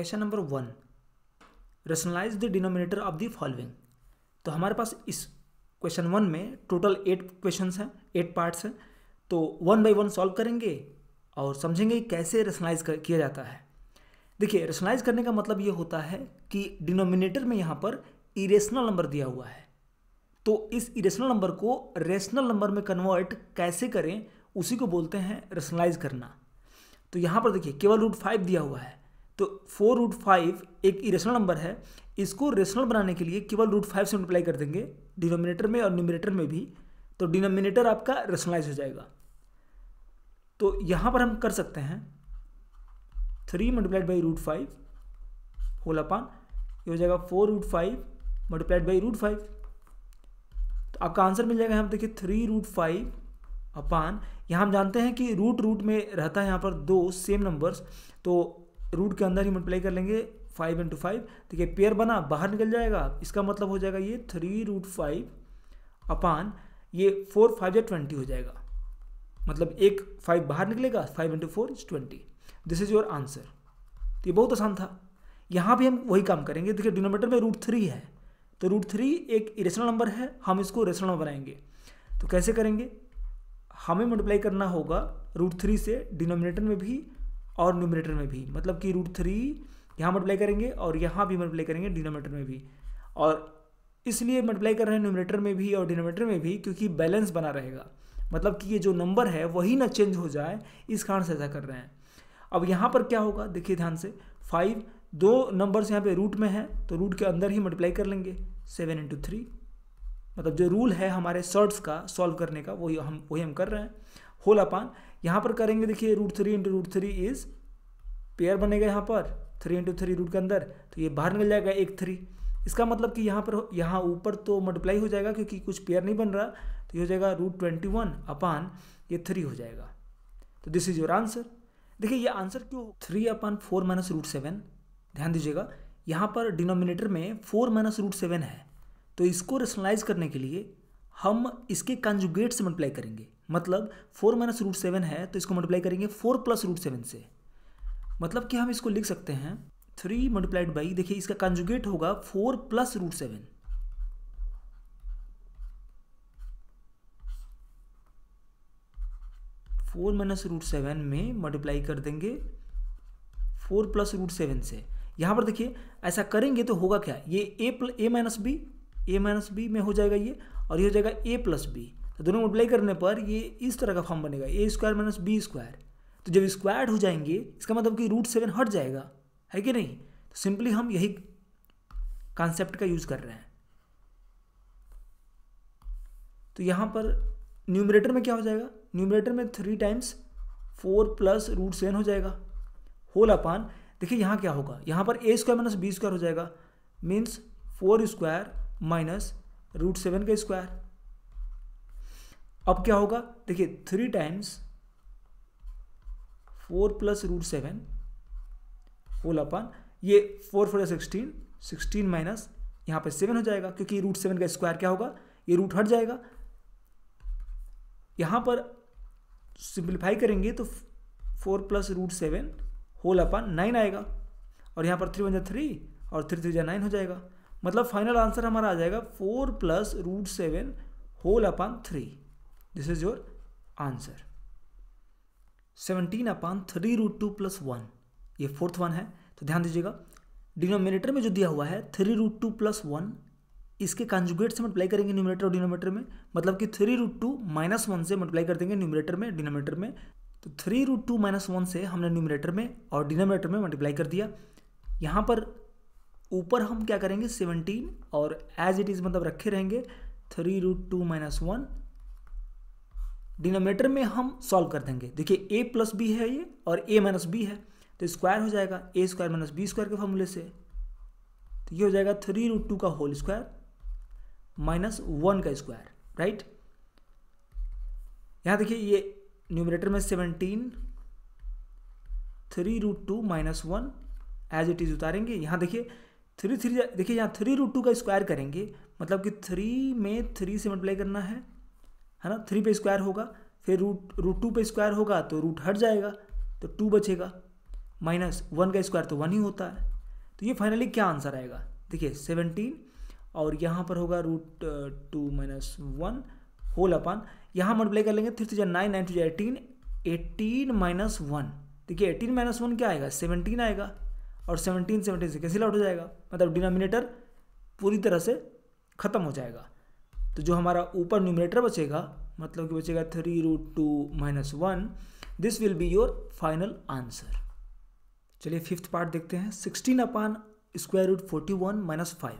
Question number one rationalise the denominator of the following तो हमारे पास इस क्वेश्चन वन में टोटल एट क्वेश्चन हैं एट पार्ट्स हैं तो वन बाई वन सॉल्व करेंगे और समझेंगे कैसे रेशनलाइज किया जाता है देखिए रेशनलाइज करने का मतलब ये होता है कि डिनोमिनेटर में यहाँ पर इरेशनल नंबर दिया हुआ है तो इस इरेशनल नंबर को रेशनल नंबर में कन्वर्ट कैसे करें उसी को बोलते हैं रेशनलाइज करना तो यहाँ पर देखिए केवल रूट फाइव दिया हुआ है तो फोर रूट फाइव एक इरेशनल नंबर है इसको रेशनल बनाने के लिए केवल रूट फाइव से मल्टीप्लाई कर देंगे डिनोमिनेटर में और न्यूमिनेटर में भी तो डिनोमिनेटर आपका रेशनलाइज हो जाएगा तो यहाँ पर हम कर सकते हैं three multiplied by root five whole upon ये हो जाएगा four root five multiplied by root five तो आपका आंसर मिल जाएगा हम देखिए थ्री रूट फाइव अपान यहाँ हम जानते हैं कि रूट रूट में रहता है यहाँ पर दो सेम नंबर्स तो रूट के अंदर ही मल्टीप्लाई कर लेंगे फाइव इंटू फाइव देखिए पेयर बना बाहर निकल जाएगा इसका मतलब हो जाएगा ये थ्री रूट फाइव अपान ये फोर फाइव या ट्वेंटी हो जाएगा मतलब एक फाइव बाहर निकलेगा five into four is twenty this is your answer तो ये बहुत आसान था यहाँ भी हम वही काम करेंगे देखिए डिनोमीटर में रूट थ्री है तो रूट थ्री एक इरेशनल नंबर है हम इसको रेशनल बनाएंगे तो कैसे करेंगे हमें मल्टीप्लाई करना होगा रूट थ्री से डिनोमिनेटर में भी और न्यूमिनेटर में भी मतलब कि रूट थ्री यहाँ मल्टीप्लाई करेंगे और यहाँ भी मल्टीप्लाई करेंगे डिनोमीटर में भी और इसलिए मल्टीप्लाई कर रहे हैं न्यूमिनेटर में भी और डिनोमीटर में भी क्योंकि बैलेंस बना रहेगा मतलब कि ये जो नंबर है वही ना चेंज हो जाए इस कारण से ऐसा कर रहे हैं अब यहाँ पर क्या होगा देखिए ध्यान से फाइव दो नंबर्स यहाँ पे रूट में हैं तो रूट के अंदर ही मल्टीप्लाई कर लेंगे सेवन इंटू थ्री मतलब जो रूल है हमारे शर्ट्स का सॉल्व करने का वही हम वही हम कर रहे हैं होल अपान यहाँ पर करेंगे देखिए root three into root three is pair बनेगा यहाँ पर थ्री इंटू थ्री रूट के अंदर तो ये बाहर निकल जाएगा एक थ्री इसका मतलब कि यहाँ पर यहाँ ऊपर तो मल्टीप्लाई हो जाएगा क्योंकि कुछ पेयर नहीं बन रहा तो ये हो जाएगा रूट ट्वेंटी वन अपान ये थ्री हो जाएगा तो दिस इज़ योर आंसर देखिए ये आंसर क्यों three upon four minus root seven ध्यान दीजिएगा यहाँ पर डिनोमिनेटर में फोर माइनस रूट सेवन है तो इसको रेशनलाइज करने के लिए हम इसके कंजुगेट से मल्टीप्लाई करेंगे मतलब फोर माइनस रूट सेवन है तो इसको मल्टीप्लाई करेंगे फोर प्लस रूट सेवन से मतलब कि हम इसको लिख सकते हैं थ्री मल्टीप्लाइड बाई देखिए इसका कंजुगेट होगा four plus root seven four minus root seven में मल्टीप्लाई कर देंगे फोर प्लस रूट सेवन से यहां पर देखिए ऐसा करेंगे तो होगा क्या ये A plus A minus B A minus B में हो जाएगा ये और ये हो जाएगा ए प्लस बी तो दोनों मल्टीप्लाई करने पर ये इस तरह का फॉर्म बनेगा A square minus B square तो जब स्क्वायर हो जाएंगे इसका मतलब कि रूट सेवन हट जाएगा है कि नहीं तो सिंपली हम यही कॉन्सेप्ट का यूज़ कर रहे हैं तो यहां पर न्यूमरेटर में क्या हो जाएगा न्यूमरेटर में three times four plus root seven हो जाएगा होल अपान देखिए यहां क्या होगा यहां पर A square minus B square हो जाएगा means four square minus root seven का स्क्वायर अब क्या होगा देखिए three times four plus root seven whole upon ये four four sixteen sixteen minus यहां पे सेवन हो जाएगा क्योंकि रूट सेवन का स्क्वायर क्या होगा ये रूट हट जाएगा यहां पर सिंप्लीफाई करेंगे तो four plus root seven whole upon nine आएगा और यहां पर थ्री वन जा थ्री और थ्री थ्री जा नाइन हो जाएगा मतलब फाइनल आंसर हमारा आ जाएगा four plus root seven whole upon three this is your answer 17 upon three root two plus one ये फोर्थ वन है तो ध्यान दीजिएगा डिनोमिनेटर में जो दिया हुआ है three root two plus one इसके कॉन्जुगेट से मल्टीप्लाई करेंगे न्यूमिनेटर और डिनोमिनेटर में मतलब कि three root two minus one से मल्टीप्लाई कर देंगे न्यूमिनेटर में डिनोमिनेटर में तो three root two minus one से हमने न्यूमिनेटर में और डिनोमिनेटर में मल्टीप्लाई कर दिया यहाँ पर ऊपर हम क्या करेंगे सेवनटीन और एज इट इज़ मतलब रखे रहेंगे three root two minus one denominator में हम सॉल्व कर देंगे देखिए ए प्लस बी है ये और ए माइनस बी है तो स्क्वायर हो जाएगा A square minus B square के फॉर्मूले से तो ये हो जाएगा थ्री रूट टू का होल स्क्वायर माइनस वन का स्क्वायर राइट यहाँ देखिए ये न्यूमरेटर में seventeen three root two minus one as it is उतारेंगे यहाँ देखिए थ्री थ्री देखिए यहाँ थ्री रूट टू का स्क्वायर करेंगे मतलब कि थ्री में थ्री से मल्टीप्लाई करना है है ना थ्री पे स्क्वायर होगा फिर रूट रूट टू पे स्क्वायर होगा तो रूट हट जाएगा तो टू बचेगा माइनस वन का स्क्वायर तो वन ही होता है तो ये फाइनली क्या आंसर आएगा देखिए सेवनटीन और यहाँ पर होगा root two minus one whole upon यहाँ मल्टीप्लाई कर लेंगे थ्री थ्री जै नाइन नाइन टू जै एटीन एटीन माइनस वन देखिए एटीन माइनस वन क्या आएगा सेवनटीन आएगा और सेवनटीन सेवनटीन से कैंसिल आउट हो जाएगा मतलब डिनोमिनेटर पूरी तरह से ख़त्म हो जाएगा तो जो हमारा ऊपर न्यूमिनेटर बचेगा मतलब कि बचेगा three root two minus one this will be your final answer चलिए फिफ्थ पार्ट देखते हैं sixteen upon square root forty one minus five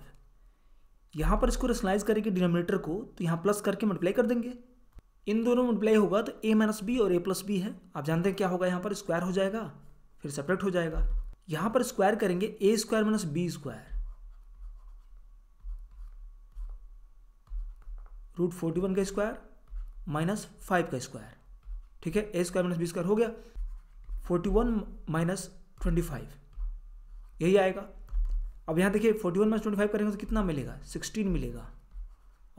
यहाँ पर इसको रेशनलाइज करेंगे डिनोमिनेटर को तो यहाँ प्लस करके मल्टीप्लाई कर देंगे इन दोनों मल्टीप्लाई होगा तो ए माइनस बी और ए प्लस बी है आप जानते हैं क्या होगा यहाँ पर स्क्वायर हो जाएगा फिर सेपरेट हो जाएगा यहाँ पर स्क्वायर करेंगे A square minus B square root forty one का स्क्वायर माइनस फाइव का स्क्वायर ठीक है A square minus B square हो गया forty one minus twenty five यही आएगा अब यहाँ देखिए forty one minus twenty five करेंगे तो कितना मिलेगा सिक्सटीन मिलेगा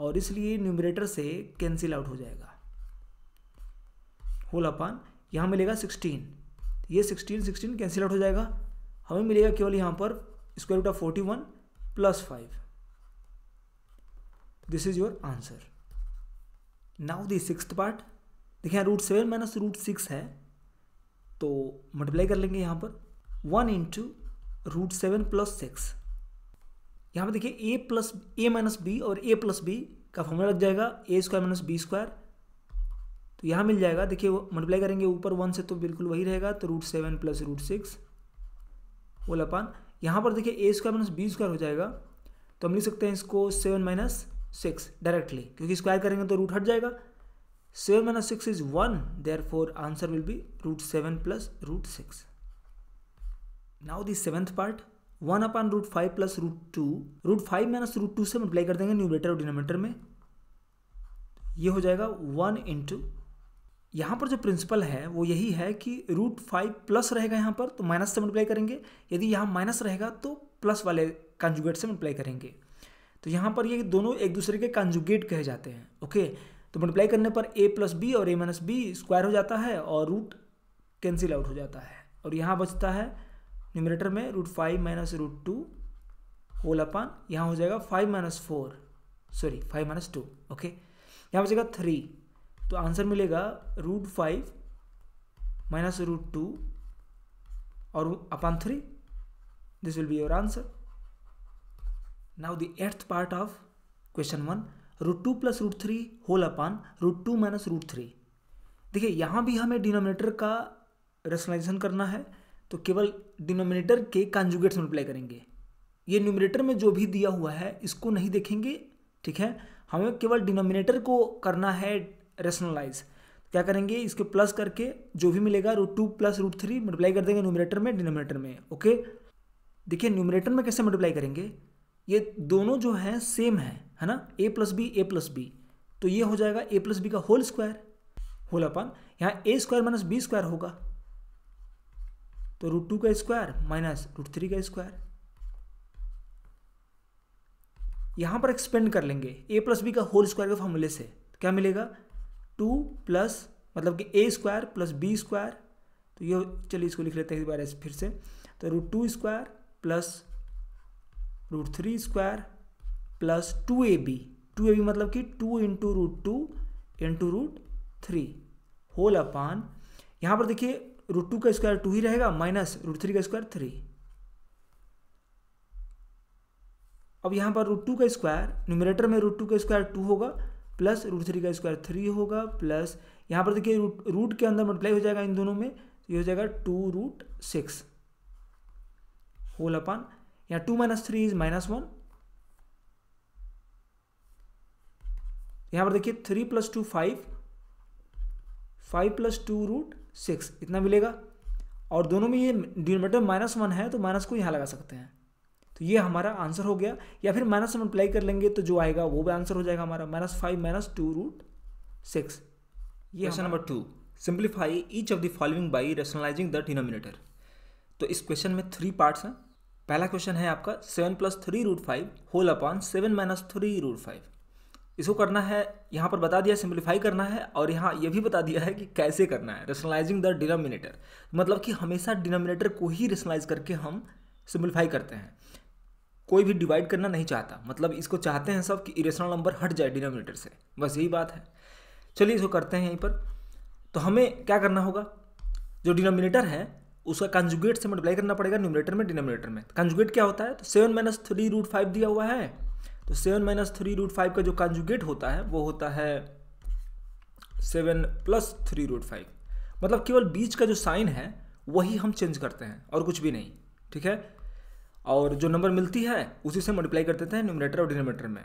और इसलिए न्यूमरेटर से कैंसिल आउट हो जाएगा होल अपान यहाँ मिलेगा सिक्सटीन ये सिक्सटीन सिक्सटीन कैंसिल आउट हो जाएगा हमें मिलेगा केवल यहाँ पर square root of forty one plus five this is your answer now the six part देखिए यहाँ root seven minus root six है तो मल्टीप्लाई कर लेंगे यहाँ पर one into root seven plus six यहाँ पर देखिए ए प्लस ए माइनस बी और ए प्लस बी का फॉर्मूला लग जाएगा A square minus B square तो यहाँ मिल जाएगा देखिए मल्टीप्लाई करेंगे ऊपर वन से तो बिल्कुल वही रहेगा तो root seven plus root six वो लपान यहाँ पर देखिए A square minus B square हो जाएगा तो हम लिख सकते हैं इसको सेवन माइनस सिक्स डायरेक्टली क्योंकि स्क्वायर करेंगे तो रूट हट जाएगा seven minus six is one therefore answer will be root seven plus root six now the seventh part one upon root five plus root two root five minus root two से multiply कर देंगे numerator और denominator में ये हो जाएगा one into यहाँ पर जो प्रिंसिपल है वो यही है कि रूट फाइव प्लस रहेगा यहाँ पर तो माइनस से मल्टीप्लाई करेंगे यदि यहाँ माइनस रहेगा तो प्लस वाले कंजुगेट से मल्टीप्लाई करेंगे तो यहाँ पर ये दोनों एक दूसरे के कंजुगेट कहे जाते हैं ओके तो मल्टीप्लाई करने पर ए प्लस बी और ए माइनस बी स्क्वायर हो जाता है और रूट कैंसिल आउट हो जाता है और यहाँ बचता है न्यूमिनेटर में root five minus root two whole upon यहाँ हो जाएगा five minus four sorry five minus two okay यहाँ बचेगा थ्री तो आंसर मिलेगा root five minus root two और upon three this will be your answer now the eighth part of question one root two plus root three whole upon root two minus root three देखिए यहाँ भी हमें denominator का rationalisation करना है तो केवल डिनोमिनेटर के कॉन्जुगेट्स मल्टीप्लाई करेंगे ये न्यूमिनेटर में जो भी दिया हुआ है इसको नहीं देखेंगे ठीक है हमें केवल डिनोमिनेटर को करना है रेशनलाइज क्या करेंगे इसके प्लस करके जो भी मिलेगा root two plus root three multiply कर देंगे न्यूमिनेटर में डिनोमिनेटर में ओके देखिए न्यूमिनेटर में कैसे मल्टीप्लाई करेंगे ये दोनों जो हैं सेम है है ना A plus B A plus B तो ये हो जाएगा ए प्लस बी का होल स्क्वायर होल अपन यहाँ A square minus B square होगा तो रूट टू का स्क्वायर माइनस रूट थ्री का स्क्वायर यहां पर एक्सपेंड कर लेंगे ए प्लस बी का होल स्क्वायर के फॉर्मूले से तो क्या मिलेगा टू प्लस मतलब कि A square plus B square तो ये चलिए इसको लिख लेते हैं इस बार फिर से तो root two square plus root three square plus two A B two A B मतलब कि two into root two into root three whole upon यहाँ पर देखिए रूट टू का स्क्वायर टू ही रहेगा माइनस रूट थ्री का स्क्वायर थ्री अब यहाँ पर रूट टू का स्क्वायर न्यूमिनेटर में रूट टू का स्क्वायर टू होगा प्लस रूट थ्री का स्क्वायर थ्री होगा प्लस यहाँ पर देखिए रूट रूट के अंदर मल्टीप्लाई हो जाएगा इन दोनों में ये हो जाएगा two root six whole upon यहां two minus three is minus one यहां पर देखिए three plus two five five plus two root six इतना मिलेगा और दोनों में ये डिनोमिनेटर माइनस वन है तो माइनस को यहां लगा सकते हैं तो ये हमारा आंसर हो गया या फिर माइनस वन अप्लाई कर लेंगे तो जो आएगा वो भी आंसर हो जाएगा हमारा minus five minus two root six ये question number two simplify each of the following by rationalising the denominator तो इस क्वेश्चन में थ्री पार्ट्स हैं पहला क्वेश्चन है आपका seven plus three root five whole upon seven minus three root five इसको करना है यहाँ पर बता दिया सिंप्लीफाई करना है और यहाँ ये भी बता दिया है कि कैसे करना है रेशनलाइजिंग द डिनोमिनेटर मतलब कि हमेशा डिनोमिनेटर को ही रेशनलाइज करके हम सिंप्लीफाई करते हैं कोई भी डिवाइड करना नहीं चाहता मतलब इसको चाहते हैं सब कि इरेशनल नंबर हट जाए डिनोमिनेटर से बस यही बात है चलिए इसको करते हैं यहीं पर तो हमें क्या करना होगा जो डिनोमिनेटर है उसका कंजुगेट से मल्टीप्लाई करना पड़ेगा न्यूमिनेटर में डिनोमिनेटर में कंजुगेट तो क्या होता है तो seven minus three root five दिया हुआ है तो seven minus three root five का जो कंजुगेट होता है वो होता है seven plus three root five मतलब केवल बीच का जो साइन है वही हम चेंज करते हैं और कुछ भी नहीं ठीक है और जो नंबर मिलती है उसी से मल्टीप्लाई कर देते हैं न्यूमिनेटर और डिनोमिनेटर में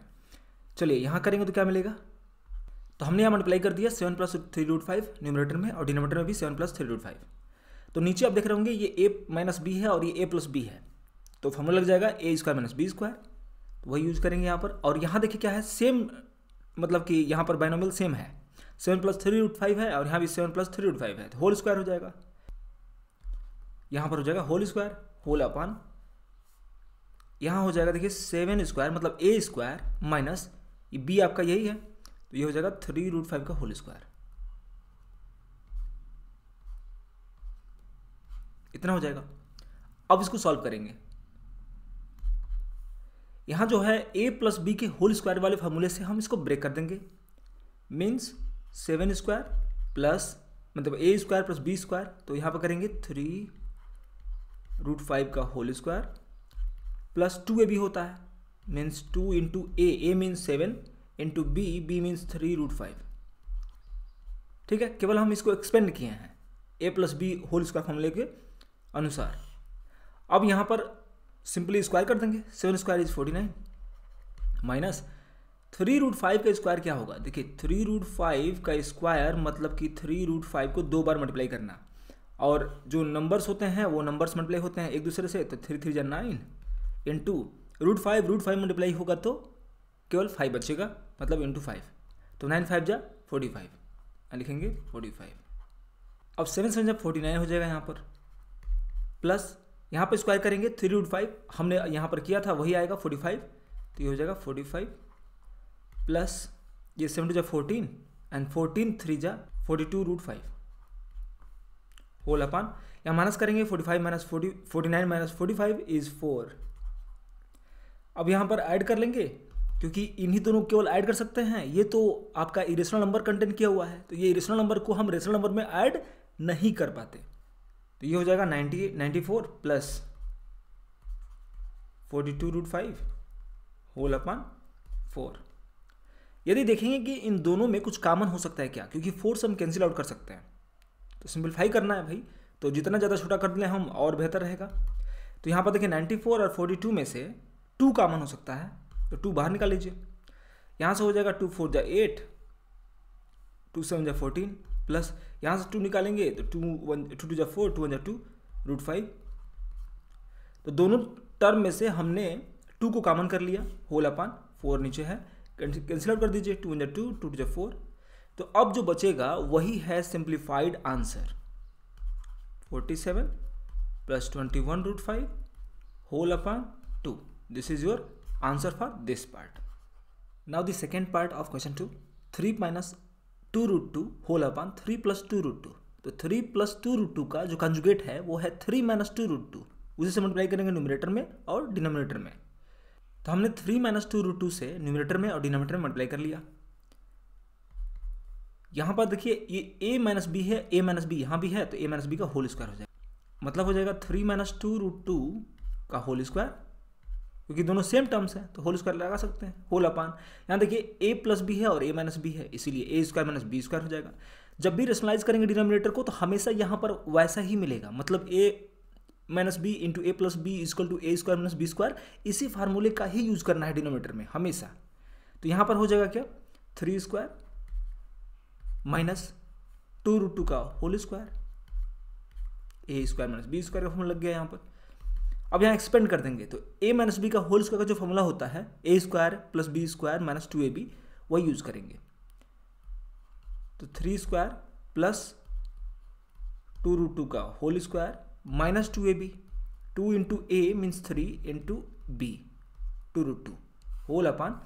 चलिए यहाँ करेंगे तो क्या मिलेगा तो हमने यहाँ मल्टीप्लाई कर दिया seven plus three root five numerator में और डिनोमेटर में भी seven plus three root five तो नीचे आप देख रहे होंगे ये ए माइनस बी है और ये ए प्लस बी है तो फॉर्मूला लग जाएगा A square minus B square तो वही यूज़ करेंगे यहाँ पर और यहाँ देखिए क्या है सेम मतलब कि यहाँ पर बाइनोमियल सेम है seven plus three root five है और यहाँ भी seven plus three root five है तो होल स्क्वायर हो जाएगा यहाँ पर हो जाएगा होल स्क्वायर होल अपन यहाँ हो जाएगा देखिए सेवन स्क्वायर मतलब ए स्क्वायर माइनस बी आपका यही है तो ये हो जाएगा थ्री रूट फाइव का होल स्क्वायर इतना हो जाएगा अब इसको सॉल्व करेंगे यहां जो है ए प्लस बी के होल स्क्वायर वाले फॉर्मूले से हम इसको ब्रेक कर देंगे मीन्स सेवन स्क्वायर प्लस मतलब A square plus B square तो यहां पर करेंगे थ्री रूट फाइव का whole square plus two A भी होता है means two into A A means seven into B B means three root five ठीक है केवल हम इसको एक्सपेंड किए हैं A plus B whole square फॉर्मूले के अनुसार अब यहाँ पर सिंपली स्क्वायर कर देंगे seven square is forty nine minus three root five का स्क्वायर क्या होगा देखिए थ्री रूट फाइव का स्क्वायर मतलब कि थ्री रूट फाइव को दो बार मल्टीप्लाई करना और जो नंबर्स होते हैं वो नंबर्स मल्टीप्लाई होते हैं एक दूसरे से तो थ्री थ्री जन नाइन इन two root five root five multiply होगा तो केवल फाइव बचेगा मतलब इंटू फाइव तो नाइन फाइव जा फोर्टी फाइव लिखेंगे फोर्टी फाइव अब सेवन सेवन जब फोर्टी नाइन हो जाएगा यहाँ पर प्लस यहाँ पर स्क्वायर करेंगे थ्री रूट फाइव हमने यहाँ पर किया था वही आएगा फोर्टी फाइव तो ये हो जाएगा फोर्टी फाइव प्लस ये सेवन टू जा फोर्टीन एंड फोर्टीन थ्री जा forty two root five whole upon या माइनस करेंगे forty five minus forty forty nine minus forty five is four अब यहाँ पर ऐड कर लेंगे क्योंकि इन्हीं दोनों केवल ऐड कर सकते हैं ये तो आपका इरेशनल नंबर कंटेंट किया हुआ है तो ये इरेशनल नंबर को हम रेशनल नंबर में ऐड नहीं कर पाते तो ये हो जाएगा ninety ninety four plus forty two root five whole upon four यदि देखेंगे कि इन दोनों में कुछ कामन हो सकता है क्या क्योंकि फोर से हम कैंसिल आउट कर सकते हैं तो सिंप्लीफाई करना है भाई तो जितना ज़्यादा छोटा कर लें हम और बेहतर रहेगा तो यहाँ पर देखिए 94 और 42 में से टू कामन हो सकता है तो टू बाहर निकाल लीजिए यहाँ से हो जाएगा टू फोर जा एट टू सेवन जा फोर्टीन प्लस यहाँ से टू निकालेंगे तो टू वन टू टू जो फोर टू वन जो टू रूट फाइव तो दोनों टर्म में से हमने टू को कॉमन कर लिया होल अपान फोर नीचे है कैंसिल आउट कर दीजिए टू वन जो टू टू टू जो फोर तो अब जो बचेगा वही है simplified answer forty seven plus twenty one root five whole upon two this is your answer for this part now the second part of question two three minus two root two whole upon three plus two root two तो three plus two root two का जो conjugate है वो है three minus two root two उसे से multiply करेंगे numerator में और डिनोमिनेटर में तो हमने three minus two root two से न्यूमिनेटर में और डिनोमिनेटर में मल्टीप्लाई कर लिया यहां पर देखिए ये ए माइनस बी है ए माइनस बी यहां भी है तो ए माइनस बी का होल स्क्वायर हो जाएगा मतलब हो जाएगा three minus two root two का होल स्क्वायर क्योंकि दोनों सेम टर्म्स हैं तो होल स्क्वायर लगा सकते हैं होल अपान यहाँ देखिए ए प्लस बी है और ए माइनस बी है इसीलिए A square minus B square हो जाएगा जब भी रेशनलाइज करेंगे डिनोमिनेटर को तो हमेशा यहाँ पर वैसा ही मिलेगा मतलब A minus B into A plus B is equal to A square minus B square इसी फार्मूले का ही यूज करना है डिनोमीटर में हमेशा तो यहाँ पर हो जाएगा क्या three square minus two root two का whole square A square minus B square का फॉर्मूला लग गया यहाँ पर अब यहाँ एक्सपेंड कर देंगे तो ए माइनस बी का होल स्क्वायर का जो फॉर्मूला होता है A square plus B square minus two A B वही यूज करेंगे तो three square plus two root two का whole square minus two A B two into A means three into B two root two whole upon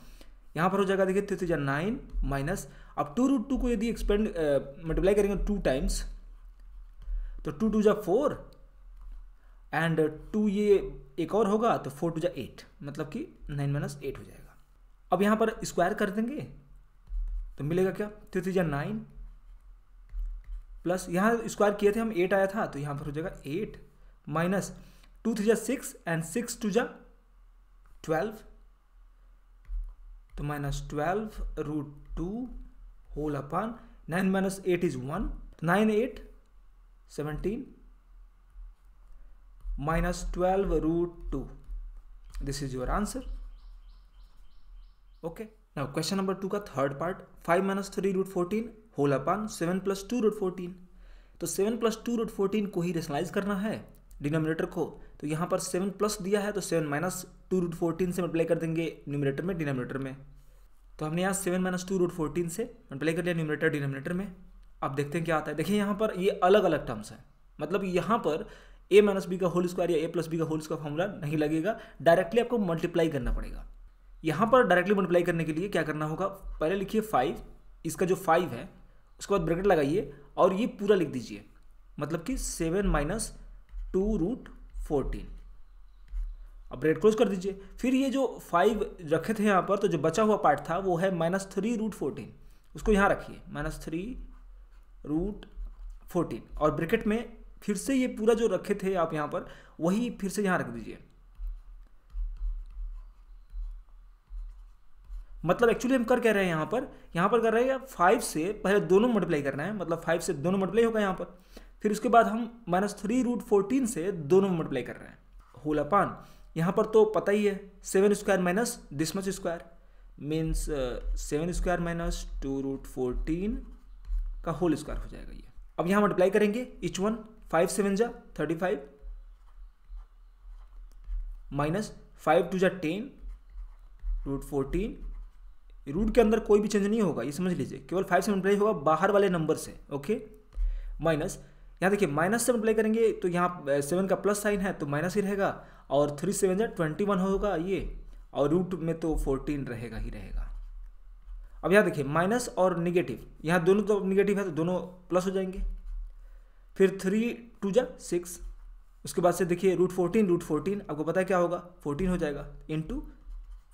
यहाँ पर हो जाएगा देखिए three three nine minus अब टू रूट टू को यदि expand multiply करेंगे टू टाइम्स तो टू टू जा फोर एंड टू uh, ये एक और होगा तो फोर टू जै एट मतलब कि नाइन माइनस एट हो जाएगा अब यहाँ पर स्क्वायर कर देंगे तो मिलेगा क्या थ्री थ्री जा नाइन प्लस यहाँ स्क्वायर किए थे हम एट आया था तो यहाँ पर हो जाएगा एट माइनस टू थ्री जा सिक्स एंड सिक्स टू जो ट्वेल्व तो minus twelve root two whole upon nine minus eight is one nine eight seventeen minus 12 root 2 this is your answer okay now question number two का third part five minus three root fourteen whole upon seven plus two root fourteen तो seven plus two root fourteen को ही rationalise करना है denominator को तो यहाँ पर सेवन प्लस दिया है तो seven minus two root fourteen से मल्टीप्लाई कर देंगे न्यूमिनेटर में डिनोमिनेटर में तो हमने यहाँ seven minus two root fourteen से मल्टीप्लाई कर लिया न्यूमिनेटर डिनोमिनेटर में अब देखते हैं क्या आता है देखिए यहाँ पर ये अलग अलग टर्म्स हैं मतलब यहाँ पर ए माइनस बी का होल स्क्वायर या ए प्लस बी का होल स्क्वायर फॉर्मूला नहीं लगेगा डायरेक्टली आपको मल्टीप्लाई करना पड़ेगा यहाँ पर डायरेक्टली मल्टीप्लाई करने के लिए क्या करना होगा पहले लिखिए फाइव इसका जो फाइव है उसके बाद ब्रैकेट लगाइए और ये पूरा लिख दीजिए मतलब कि seven minus two root fourteen अब ब्रेड क्लोज कर दीजिए फिर ये जो फाइव रखे थे यहाँ पर तो जो बचा हुआ पार्ट था वो है माइनस थ्री रूट फोर्टीन उसको यहाँ रखिए माइनस थ्री रूट फोर्टीन और ब्रैकेट में फिर से ये पूरा जो रखे थे आप यहां पर वही फिर से यहां रख दीजिए मतलब एक्चुअली हम कर कह रहे हैं यहां पर यहां पर कर रहे हैं फाइव से पहले दोनों मल्टीप्लाई करना है मतलब फाइव से दोनों मल्टीप्लाई होगा यहां पर फिर उसके बाद हम माइनस थ्री रूट फोर्टीन से दोनों मल्टीप्लाई कर रहे हैं होल अपान यहां पर तो पता ही है seven square minus this much square means seven square minus two root fourteen का होल स्क्वायर हो जाएगा ये अब यहां मल्टीप्लाई करेंगे इच वन फाइव सेवन जा thirty five minus five two जा टेन रूट फोर्टीन रूट के अंदर कोई भी चेंज नहीं होगा ये समझ लीजिए केवल फाइव से मल्टीप्लाई होगा बाहर वाले नंबर से ओके माइनस यहाँ देखिए माइनस से मल्टीप्लाई करेंगे तो यहाँ सेवन का प्लस साइन है तो माइनस ही रहेगा और थ्री सेवन जा ट्वेंटी वन होगा ये और रूट में तो फोर्टीन रहेगा ही रहेगा अब यहाँ देखिए माइनस और निगेटिव यहाँ दोनों तो निगेटिव है तो दोनों प्लस हो जाएंगे फिर थ्री टू जा सिक्स उसके बाद से देखिए रूट फोर्टीन रूट फोर्टीन आपको पता है क्या होगा फोर्टीन हो जाएगा इन टू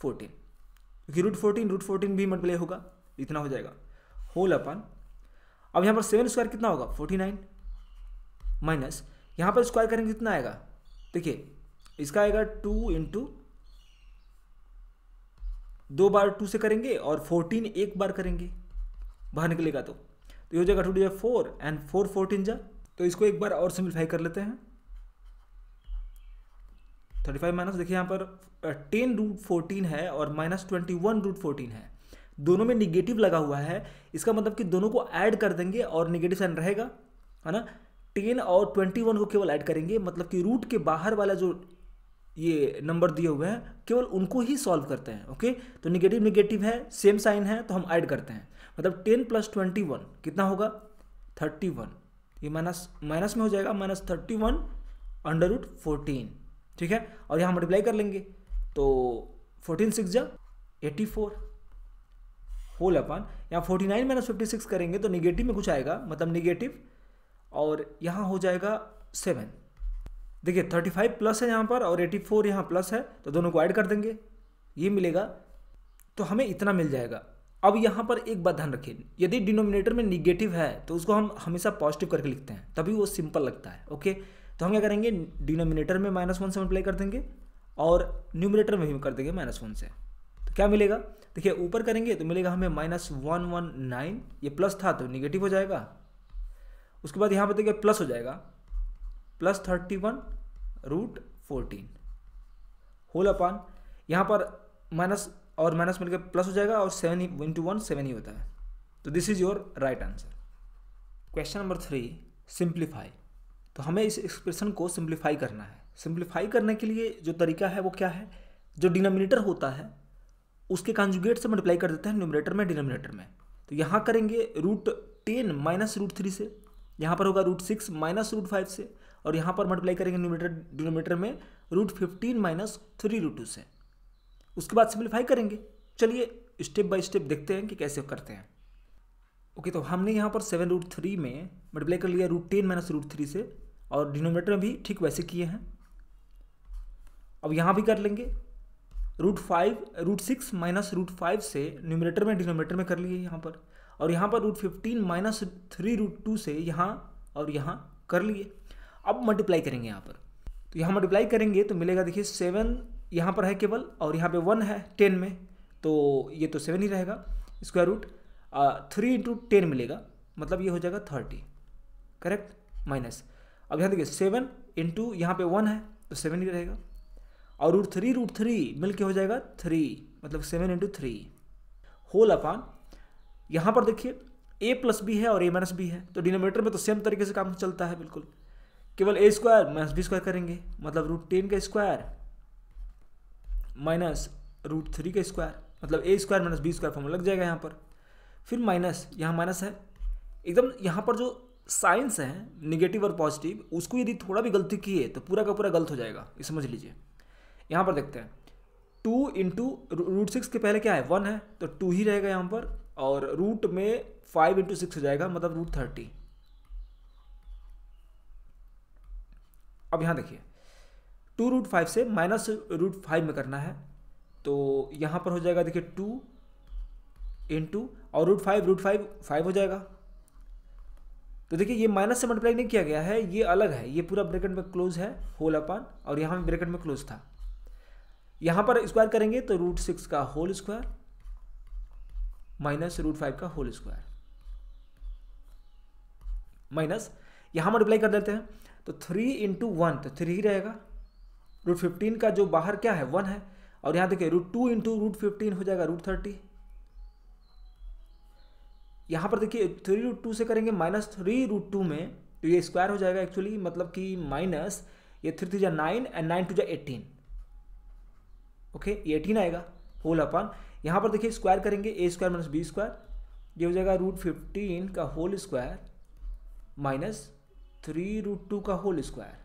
फोर्टीन क्योंकि रूट फोर्टीन रूट फोर्टीन भी मल्टीप्लाई होगा इतना हो जाएगा होल अपन अब यहाँ पर सेवन स्क्वायर कितना होगा फोर्टी नाइन माइनस यहाँ पर स्क्वायर करेंगे कितना आएगा देखिए इसका आएगा टू इंटू दो बार टू से करेंगे और फोर्टीन एक बार करेंगे बाहर निकलेगा तो, तो ये हो जाएगा टू डी फोर एंड फोर फोर्टीन जा तो इसको एक बार और सिंप्लीफाई कर लेते हैं थर्टी फाइव माइनस देखिए यहाँ पर टेन रूट फोर्टीन है और minus twenty one root fourteen है दोनों में निगेटिव लगा हुआ है इसका मतलब कि दोनों को ऐड कर देंगे और निगेटिव साइन रहेगा है ना टेन और ट्वेंटी वन को केवल ऐड करेंगे मतलब कि रूट के बाहर वाला जो ये नंबर दिए हुए हैं केवल उनको ही सॉल्व करते हैं ओके तो निगेटिव निगेटिव है सेम साइन है तो हम ऐड करते हैं मतलब टेन प्लस ट्वेंटी वन कितना होगा थर्टी वन ये माइनस माइनस में हो जाएगा minus thirty one under root fourteen ठीक है और यहाँ मल्टीप्लाई कर लेंगे तो फोर्टीन सिक्स जा एटी फोर होल अपन यहाँ forty nine minus fifty six करेंगे तो निगेटिव में कुछ आएगा मतलब निगेटिव और यहाँ हो जाएगा सेवन देखिए थर्टी फाइव प्लस है यहाँ पर और एटी फोर यहाँ प्लस है तो दोनों को ऐड कर देंगे ये मिलेगा तो हमें इतना मिल जाएगा अब यहाँ पर एक बात ध्यान रखिए यदि डिनोमिनेटर में निगेटिव है तो उसको हम हमेशा पॉजिटिव करके लिखते हैं तभी वो सिंपल लगता है ओके तो हम क्या करेंगे डिनोमिनेटर में माइनस वन से मल्टीप्लाई कर देंगे और न्यूमिनेटर में भी कर देंगे माइनस वन से तो क्या मिलेगा देखिए ऊपर करेंगे तो मिलेगा हमें माइनस वन वन नाइन ये प्लस था तो निगेटिव हो जाएगा उसके बाद यहाँ पर देखिए प्लस हो जाएगा plus thirty one root fourteen whole upon यहाँ पर माइनस और माइनस मिलकर प्लस हो जाएगा और सेवन इंटू वन सेवन ही होता है तो this is your right answer question number three simplify तो हमें इस एक्सप्रेशन को सिंप्लीफाई करना है सिंप्लीफाई करने के लिए जो तरीका है वो क्या है जो डिनोमिनेटर होता है उसके कॉन्जुगेट से मल्टीप्लाई कर देते हैं न्यूमिनेटर में डिनोमिनेटर में तो यहाँ करेंगे root ten minus root three से यहाँ पर होगा root six minus root five से और यहाँ पर मल्टीप्लाई करेंगे न्यूमिनेटर डिनोमिनेटर में root fifteen minus three root two से उसके बाद सिंप्लीफाई करेंगे चलिए स्टेप बाय स्टेप देखते हैं कि कैसे करते हैं ओके तो हमने यहाँ पर सेवन रूट थ्री में मल्टीप्लाई कर लिया root ten minus root three से और डिनोमेटर में भी ठीक वैसे किए हैं अब यहाँ भी कर लेंगे root five root six minus root five से न्यूमिनेटर में डिनोमेटर में कर लिए यहाँ पर और यहाँ पर root fifteen minus three root two से यहाँ और यहाँ कर लिए अब मल्टीप्लाई करेंगे यहाँ पर तो यहाँ मल्टीप्लाई करेंगे तो मिलेगा देखिए सेवन यहाँ पर है केवल और यहाँ पे वन है टेन में तो ये तो सेवन ही रहेगा square root three into ten मिलेगा मतलब ये हो जाएगा थर्टी करेक्ट माइनस अब यहाँ देखिए सेवन इंटू यहाँ पे वन है तो सेवन ही रहेगा और रूट थ्री रूट थ्री मिल के हो जाएगा थ्री मतलब seven into three whole upon यहाँ पर देखिए ए प्लस बी है और ए माइनस बी है तो डिनोमीटर में तो सेम तरीके से काम चलता है बिल्कुल केवल A square minus B square करेंगे मतलब रूट टेन का स्क्वायर माइनस रूट थ्री का स्क्वायर मतलब A square minus B square formula लग जाएगा यहाँ पर फिर माइनस यहाँ माइनस है एकदम यहाँ पर जो साइंस है निगेटिव और पॉजिटिव उसको यदि थोड़ा भी गलती की है तो पूरा का पूरा गलत हो जाएगा ये समझ लीजिए यहाँ पर देखते हैं टू इंटू रूट सिक्स के पहले क्या है वन है तो टू ही रहेगा यहाँ पर और रूट में फाइव इंटू सिक्स हो जाएगा मतलब रूट थर्टी अब यहाँ देखिए टू रूट फाइव से माइनस रूट फाइव में करना है तो यहाँ पर हो जाएगा देखिए टू इन टू और root five root five five हो जाएगा तो देखिए ये माइनस से मल्टीप्लाई नहीं किया गया है ये अलग है ये पूरा ब्रैकेट में क्लोज है होल अपान और यहाँ ब्रैकेट में क्लोज था यहाँ पर स्क्वायर करेंगे तो रूट सिक्स का whole square minus root five का होल स्क्वायर माइनस यहाँ मल्टीप्लाई कर देते हैं तो थ्री इंटू वन तो थ्री ही रहेगा रूट फिफ्टीन का जो बाहर क्या है वन है और यहाँ देखिए root two into root fifteen हो जाएगा रूट थर्टी यहाँ पर देखिए थ्री रूट टू से करेंगे माइनस थ्री रूट टू में तो ये स्क्वायर हो जाएगा एक्चुअली मतलब कि माइनस ये थ्री थ्री जा नाइन एंड नाइन टू जा एटीन ओके ये एटीन आएगा होल अपन यहाँ पर देखिए स्क्वायर करेंगे A square minus B square ये हो जाएगा रूट फिफ्टीन का whole square minus three root two का होल स्क्वायर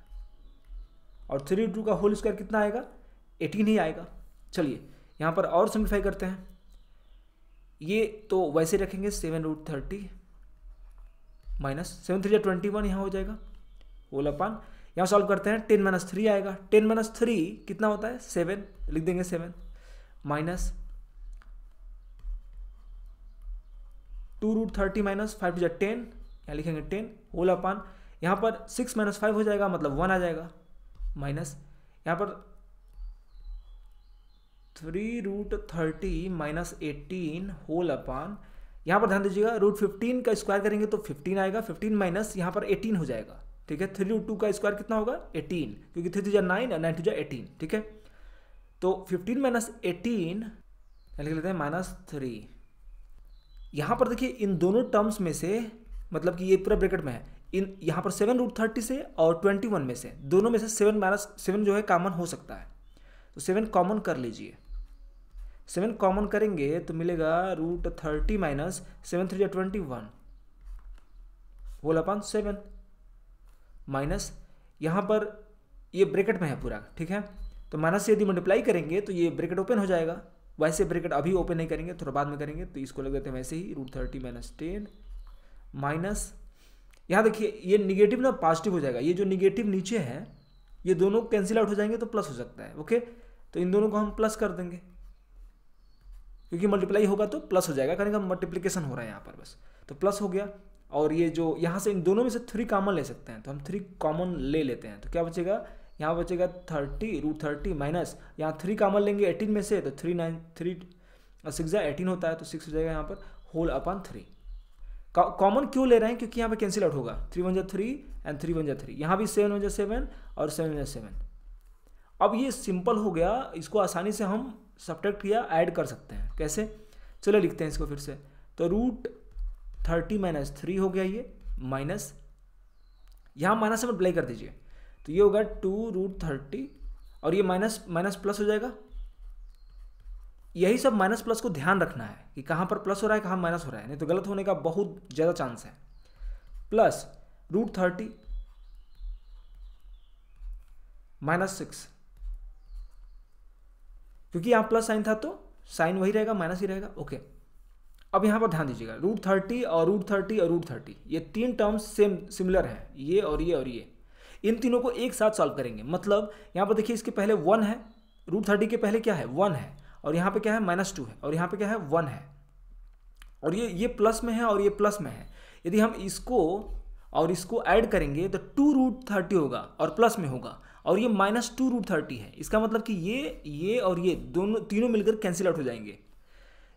और थ्री टू का होल स्क्वायर कितना आएगा एटीन ही आएगा चलिए यहाँ पर और सिंप्लीफाई करते हैं ये तो वैसे रखेंगे seven root thirty minus seven three या ट्वेंटी वन यहाँ हो जाएगा होल अपान यहाँ सॉल्व करते हैं टेन माइनस थ्री आएगा टेन माइनस थ्री कितना होता है सेवन लिख देंगे seven minus two root thirty minus five two जै टेन यहाँ लिखेंगे टेन होल अपान यहाँ पर सिक्स माइनस फाइव हो जाएगा मतलब वन आ जाएगा माइनस यहाँ पर three root thirty minus eighteen whole upon यहाँ पर ध्यान दीजिएगा रूट फिफ्टीन का स्क्वायर करेंगे तो फिफ्टीन आएगा फिफ्टीन माइनस यहाँ पर एटीन हो जाएगा ठीक है थ्री रूट टू का स्क्वायर कितना होगा एटीन क्योंकि थ्री टू जो नाइन और नाइन टू जो एटीन ठीक है तो फिफ्टीन माइनस एटीन लिख लेते हैं माइनस थ्री यहाँ पर देखिए इन दोनों टर्म्स में से मतलब कि ये पूरा ब्रैकेट में है इन यहाँ पर सेवन रूट थर्टी से और ट्वेंटी वन में से दोनों में से सेवन माइनस सेवन जो है कॉमन हो सकता है तो सेवन कॉमन कर लीजिए सेवन कॉमन करेंगे तो मिलेगा root thirty minus seven three या twenty one whole upon seven minus यहाँ पर ये ब्रैकेट में है पूरा ठीक है तो माइनस से यदि मल्टीप्लाई करेंगे तो ये ब्रैकेट ओपन हो जाएगा वैसे ब्रैकेट अभी ओपन नहीं करेंगे थोड़ा बाद में करेंगे तो इसको लग देते हैं वैसे ही root thirty minus ten minus यहाँ देखिए ये निगेटिव ना पॉजिटिव हो जाएगा ये जो निगेटिव नीचे है ये दोनों कैंसिल आउट हो जाएंगे तो प्लस हो सकता है ओके तो इन दोनों को हम प्लस कर देंगे क्योंकि मल्टीप्लाई होगा तो प्लस हो जाएगा कहीं का मल्टीप्लीकेशन हो रहा है यहाँ पर बस तो प्लस हो गया और ये जो यहाँ से इन दोनों में से थ्री कॉमन ले सकते हैं तो हम थ्री कॉमन ले लेते हैं तो क्या बचेगा यहाँ बचेगा थर्टी रूट थर्टी माइनस यहाँ थ्री कॉमन लेंगे एटीन में से तो three nine three six eighteen होता है तो सिक्स हो जाएगा यहाँ पर होल अपॉन थ्री कॉमन क्यों ले रहे हैं क्योंकि यहाँ पे कैंसिल आउट होगा थ्री वन जो थ्री एंड थ्री वन जो थ्री यहाँ भी सेवन वन जो सेवन और सेवन जो सेवन अब ये सिंपल हो गया इसको आसानी से हम सब्ट्रैक्ट या ऐड कर सकते हैं कैसे चलो लिखते हैं इसको फिर से तो रूट थर्टी माइनस थ्री हो गया ये माइनस यहाँ माइनस से अप्लाई कर दीजिए तो ये होगा टू रूट थर्टी और ये माइनस माइनस प्लस हो जाएगा यही सब माइनस प्लस को ध्यान रखना है कि कहाँ पर प्लस हो रहा है कहाँ माइनस हो रहा है नहीं तो गलत होने का बहुत ज़्यादा चांस है plus root thirty minus six क्योंकि यहाँ प्लस साइन था तो साइन वही रहेगा माइनस ही रहेगा ओके अब यहाँ पर ध्यान दीजिएगा रूट थर्टी और रूट थर्टी और रूट थर्टी ये तीन टर्म्स सेम सिमिलर हैं ये और ये और ये इन तीनों को एक साथ सॉल्व करेंगे मतलब यहाँ पर देखिए इसके पहले वन है रूट थर्टी के पहले क्या है वन है और यहाँ पे क्या है माइनस टू है और यहाँ पे क्या है वन है और ये ये प्लस में है और ये प्लस में है यदि हम इसको और इसको ऐड करेंगे तो टू रूट थर्टी होगा और प्लस में होगा और ये माइनस टू रूट थर्टी है इसका मतलब कि ये ये और ये दोनों तीनों मिलकर कैंसिल आउट हो जाएंगे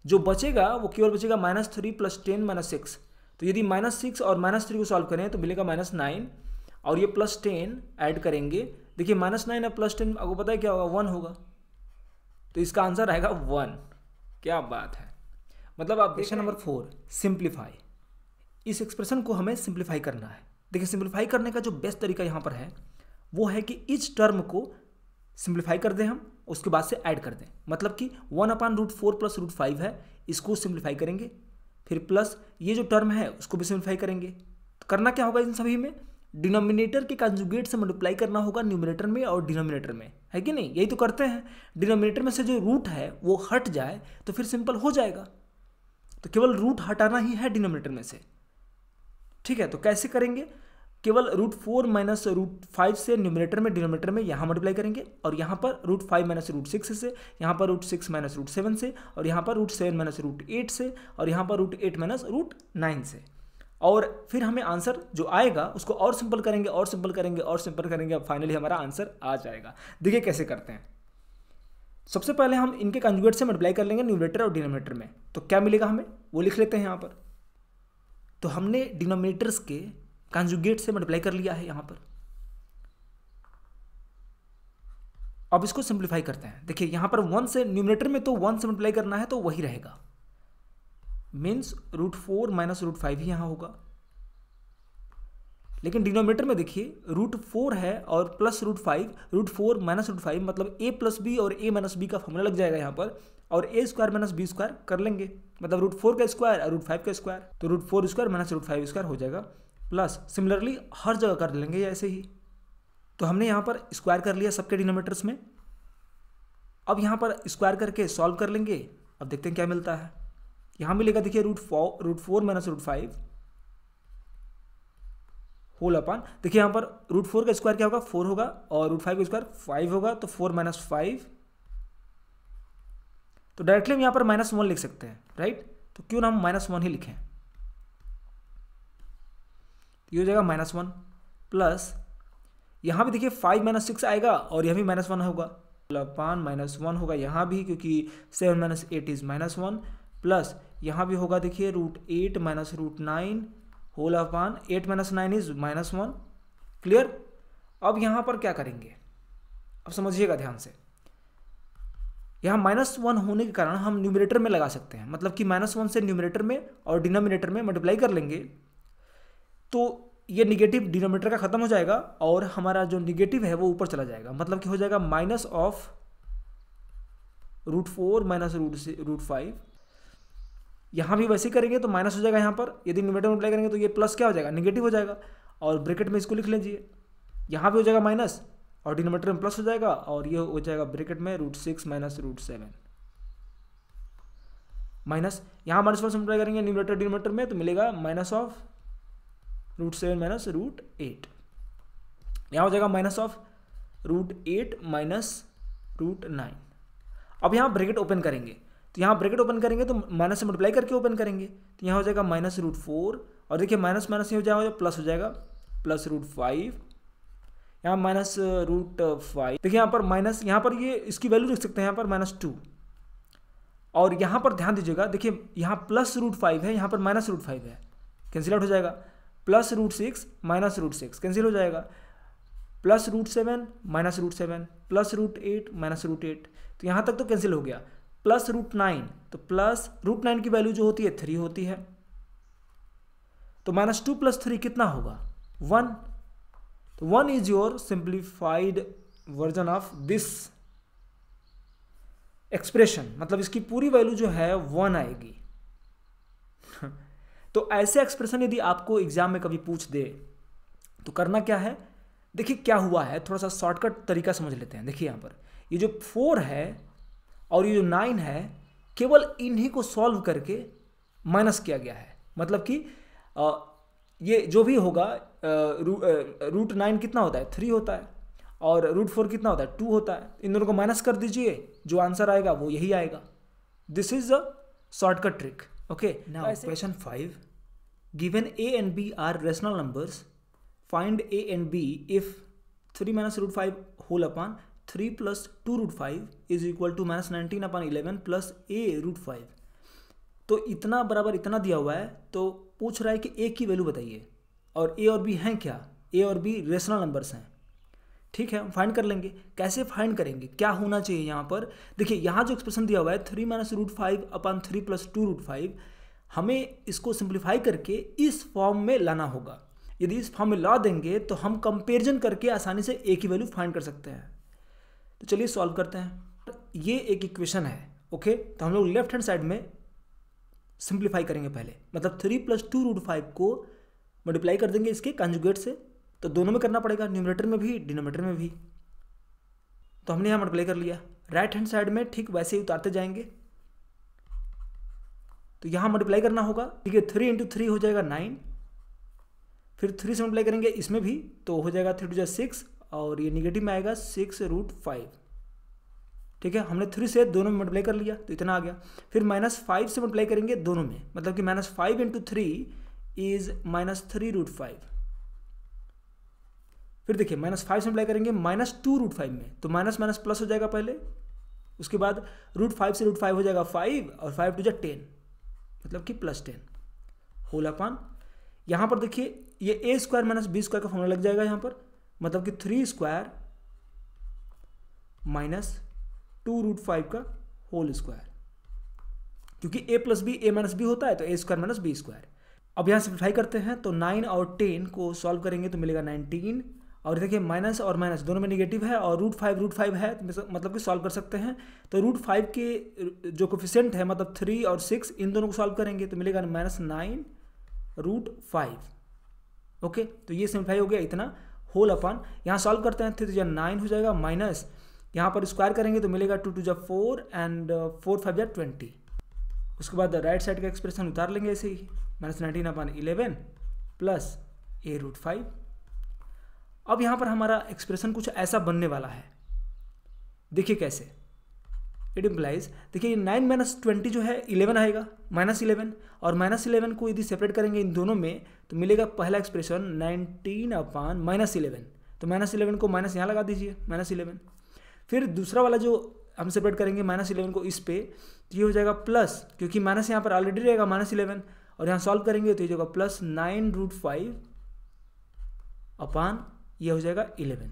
जो बचेगा वो केवल बचेगा minus three plus ten minus six तो यदि माइनस सिक्स और माइनस थ्री को सॉल्व करें तो मिलेगा माइनस नाइन और ये प्लस टेन ऐड करेंगे देखिए माइनस नाइन और प्लस टेन आपको पता है क्या होगा वन होगा तो इसका आंसर आएगा वन क्या बात है मतलब आप क्वेश्चन नंबर फोर सिंप्लीफाई इस एक्सप्रेशन को हमें सिंप्लीफाई करना है देखिए सिंप्लीफाई करने का जो बेस्ट तरीका यहाँ पर है वो है कि इस टर्म को सिंप्लीफाई कर दें हम उसके बाद से ऐड कर दें मतलब कि one upon root four plus root five है इसको सिंप्लीफाई करेंगे फिर प्लस ये जो टर्म है उसको भी सिंप्लीफाई करेंगे तो करना क्या होगा इन सभी में डिनोमिनेटर के कंजुगेट से मल्टीप्लाई करना होगा न्यूमिनेटर में और डिनोमिनेटर में है कि नहीं यही तो करते हैं डिनोमिनेटर में से जो रूट है वो हट जाए तो फिर सिंपल हो जाएगा तो केवल रूट हटाना ही है डिनोमिनेटर में से ठीक है तो कैसे करेंगे केवल root four minus root five से न्यूमिनेटर में डिनोमीटर में यहाँ मल्टीप्लाई करेंगे और यहाँ पर root five minus root six से यहाँ पर root six minus root seven से और यहाँ पर root seven minus root eight से और यहाँ पर root eight minus root nine से और फिर हमें आंसर जो आएगा उसको और सिंपल करेंगे और सिंपल करेंगे और सिंपल करेंगे फाइनली हमारा आंसर आ जाएगा देखिए कैसे करते हैं सबसे पहले हम इनके कंजुगेट से मल्टीप्लाई कर लेंगे न्यूमिनेटर और डिनोमिनेटर में तो क्या मिलेगा हमें वो लिख लेते हैं यहाँ पर तो हमने डिनोमिनेटर्स के कंजुगेट से मल्टीप्लाई कर लिया है यहाँ पर अब इसको सिंप्लीफाई करते हैं देखिए यहाँ पर वन से न्यूमिनेटर में तो वन से मल्टीप्लाई करना है तो वही रहेगा means root four minus root five ही यहाँ होगा लेकिन डिनोमीटर में देखिए रूट फोर है और plus root five root four minus root five मतलब ए प्लस बी और ए माइनस बी का फॉर्मूला लग जाएगा यहाँ पर और A square minus B square कर लेंगे मतलब रूट फोर का स्क्वायर और रूट फाइव का स्क्वायर तो root four square minus root five square हो जाएगा प्लस सिमिलरली हर जगह कर लेंगे ऐसे ही तो हमने यहाँ पर स्क्वायर कर लिया सबके डिनोमीटर्स में अब यहाँ पर स्क्वायर करके सॉल्व कर लेंगे अब देखते हैं क्या मिलता है यहां मिलेगा देखिए root four root four minus root five whole upon देखिए यहां पर रूट फोर का स्क्वायर क्या होगा फोर होगा और रूट फाइव का स्क्वायर फाइव होगा तो फोर माइनस फाइव तो डायरेक्टली हम यहां पर माइनस वन लिख सकते हैं राइट तो क्यों ना हम माइनस वन ही लिखें तो ये हो जाएगा माइनस वन प्लस यहां भी देखिए फाइव माइनस सिक्स आएगा और यहां भी माइनस वन होगा पान माइनस वन होगा यहां भी क्योंकि seven minus eight is minus one plus यहाँ भी होगा देखिए root eight minus root nine whole of one eight minus nine is minus one clear अब यहाँ पर क्या करेंगे अब समझिएगा ध्यान से यहाँ माइनस वन होने के कारण हम न्यूमिनेटर में लगा सकते हैं मतलब कि माइनस वन से न्यूमिनेटर में और डिनोमिनेटर में मल्टीप्लाई कर लेंगे तो ये निगेटिव डिनोमिनेटर का ख़त्म हो जाएगा और हमारा जो निगेटिव है वो ऊपर चला जाएगा मतलब कि हो जाएगा minus of root four minus root से रूट फाइव यहाँ भी वैसे करेंगे तो माइनस हो जाएगा यहाँ पर यदि न्यूमेटर में अप्लाई करेंगे तो ये प्लस क्या हो जाएगा निगेटिव हो जाएगा और ब्रेकेट में इसको लिख लीजिए यहाँ भी हो जाएगा माइनस और डिनोमीटर में प्लस हो जाएगा और ये हो जाएगा ब्रेकेट में root six minus root seven minus यहाँ माइनस माइनस मल्टीप्लाई करेंगे न्यूमिनेटर डिनोमीटर में तो मिलेगा minus of root seven minus root eight यहाँ हो जाएगा minus of root eight minus root nine अब यहाँ ब्रेकेट ओपन करेंगे तो यहाँ ब्रैकेट ओपन करेंगे तो माइनस से मल्टीप्लाई करके ओपन करेंगे तो यहाँ हो जाएगा माइनस रूट फोर और देखिए माइनस माइनस ये हो जाएगा प्लस हो जाएगा प्लस रूट फाइव यहाँ माइनस रूट फाइव देखिए यहाँ पर माइनस यहाँ पर ये इसकी वैल्यू देख सकते हैं यहाँ पर माइनस टू और यहाँ पर ध्यान दीजिएगा देखिए यहाँ प्लस रूट फाइव है यहाँ पर माइनस रूट फाइव है कैंसिल आउट हो जाएगा plus root six minus root six cancel हो जाएगा plus root seven minus root seven plus root eight minus root eight तो यहाँ तक तो कैंसिल हो गया प्लस रूट नाइन तो प्लस रूट नाइन की वैल्यू जो होती है थ्री होती है तो माइनस टू प्लस थ्री कितना होगा वन तो one is your simplified version of this expression मतलब इसकी पूरी वैल्यू जो है वन आएगी तो ऐसे एक्सप्रेशन यदि आपको एग्जाम में कभी पूछ दे तो करना क्या है देखिए क्या हुआ है थोड़ा सा शॉर्टकट तरीका समझ लेते हैं देखिए यहां पर ये जो फोर है और ये जो नाइन है केवल इन्हीं को सॉल्व करके माइनस किया गया है मतलब कि ये जो भी होगा रू, रूट नाइन कितना होता है थ्री होता है और रूट फोर कितना होता है टू होता है इन दोनों को माइनस कर दीजिए जो आंसर आएगा वो यही आएगा this is a shortcut trick okay now question five given A and B are rational numbers find A and B if three minus root five whole upon three plus two root five is equal to minus nineteen upon eleven plus A root five तो इतना बराबर इतना दिया हुआ है तो पूछ रहा है कि ए की वैल्यू बताइए और ए और बी हैं क्या ए और बी रेशनल नंबर्स हैं ठीक है हम फाइंड कर लेंगे कैसे फाइंड करेंगे क्या होना चाहिए यहाँ पर देखिए यहाँ जो एक्सप्रेशन दिया हुआ है three minus root five upon three plus two root five हमें इसको सिंप्लीफाई करके इस फॉर्म में लाना होगा यदि इस फॉर्म में ला देंगे तो हम कंपेरिजन करके आसानी से ए की वैल्यू फाइंड कर सकते हैं तो चलिए सॉल्व करते हैं ये एक इक्वेशन है ओके तो हम लोग लेफ्ट हैंड साइड में सिंप्लीफाई करेंगे पहले मतलब three plus two root five को मल्टीप्लाई कर देंगे इसके कंजुगेट से तो दोनों में करना पड़ेगा न्यूमरेटर में भी डिनोमेटर में भी तो हमने यहाँ मल्टीप्लाई कर लिया राइट हैंड साइड में ठीक वैसे ही उतारते जाएंगे तो यहाँ मल्टीप्लाई करना होगा ठीक है थ्री इंटू थ्री हो जाएगा नाइन फिर थ्री से मल्टीप्लाई करेंगे इसमें भी तो हो जाएगा थ्री टू जै सिक्स और ये निगेटिव में आएगा सिक्स रूट फाइव ठीक है हमने थ्री से दोनों में मल्टीप्लाई कर लिया तो इतना आ गया फिर माइनस फाइव से मल्टीप्लाई करेंगे दोनों में मतलब कि minus five into three is minus three root five फिर देखिए माइनस फाइव से मल्टीप्लाई करेंगे माइनस टू रूट फाइव में तो माइनस माइनस प्लस हो जाएगा पहले उसके बाद रूट फाइव से रूट फाइव हो जाएगा फाइव और फाइव टू जा टेन मतलब कि प्लस टेन होल अपॉन यहाँ पर देखिए ये a square minus B square का फॉर्मूला लग जाएगा यहाँ पर मतलब कि three square minus two root five का होल स्क्वायर क्योंकि a plus B A minus b होता है तो ए स्क्वायर माइनस बी स्क्वायर अब यहाँ सिंप्लीफाई करते हैं तो नाइन और टेन को सॉल्व करेंगे तो मिलेगा नाइनटीन और देखिए माइनस और माइनस दोनों में निगेटिव है और रूट फाइव रूट फाइव है तो मतलब कि सॉल्व कर सकते हैं तो रूट फाइव के जो कोफिशेंट है मतलब थ्री और सिक्स इन दोनों को सॉल्व करेंगे तो मिलेगा minus nine root five okay तो ये सिंप्लीफाई हो गया इतना होल अपन यहाँ सॉल्व करते हैं थ्री जब नाइन हो जाएगा माइनस यहाँ पर स्क्वायर करेंगे तो मिलेगा टू टू जब फोर एंड फोर फाइव जब ट्वेंटी उसके बाद राइट साइड का एक्सप्रेशन उतार लेंगे ऐसे ही minus nineteen upon eleven plus ए रूट फाइव अब यहाँ पर हमारा एक्सप्रेशन कुछ ऐसा बनने वाला है देखिए कैसे इट इम्प्लाइज देखिए नाइन माइनस ट्वेंटी जो है इलेवन आएगा माइनस इलेवन और माइनस इलेवन को यदि सेपरेट करेंगे इन दोनों में तो मिलेगा पहला expression nineteen upon minus eleven तो माइनस इलेवन को माइनस यहाँ लगा दीजिए माइनस इलेवन फिर दूसरा वाला जो हम सेपरेट करेंगे माइनस इलेवन को इस पे तो ये हो जाएगा प्लस क्योंकि माइनस यहाँ पर ऑलरेडी रहेगा माइनस इलेवन और यहाँ सॉल्व करेंगे तो ये होगा plus nine root five upon ये हो जाएगा इलेवन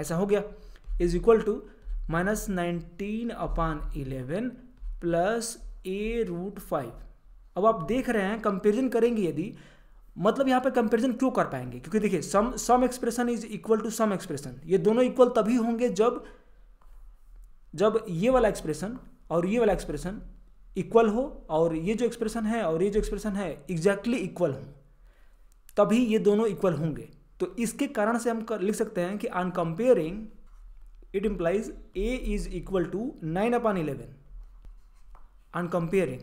ऐसा हो गया is equal to minus nineteen upon eleven plus A root five अब आप देख रहे हैं कंपेरिजन करेंगे यदि मतलब यहाँ पे कंपेरिजन क्यों कर पाएंगे क्योंकि देखिए some some expression is equal to some expression ये दोनों इक्वल तभी होंगे जब जब ये वाला एक्सप्रेशन और ये वाला एक्सप्रेशन इक्वल हो और ये जो एक्सप्रेशन है और ये जो एक्सप्रेशन है एग्जैक्टली इक्वल हो तभी ये दोनों इक्वल होंगे तो इसके कारण से हम कर, लिख सकते हैं कि आन it implies a is equal to nine upon eleven on comparing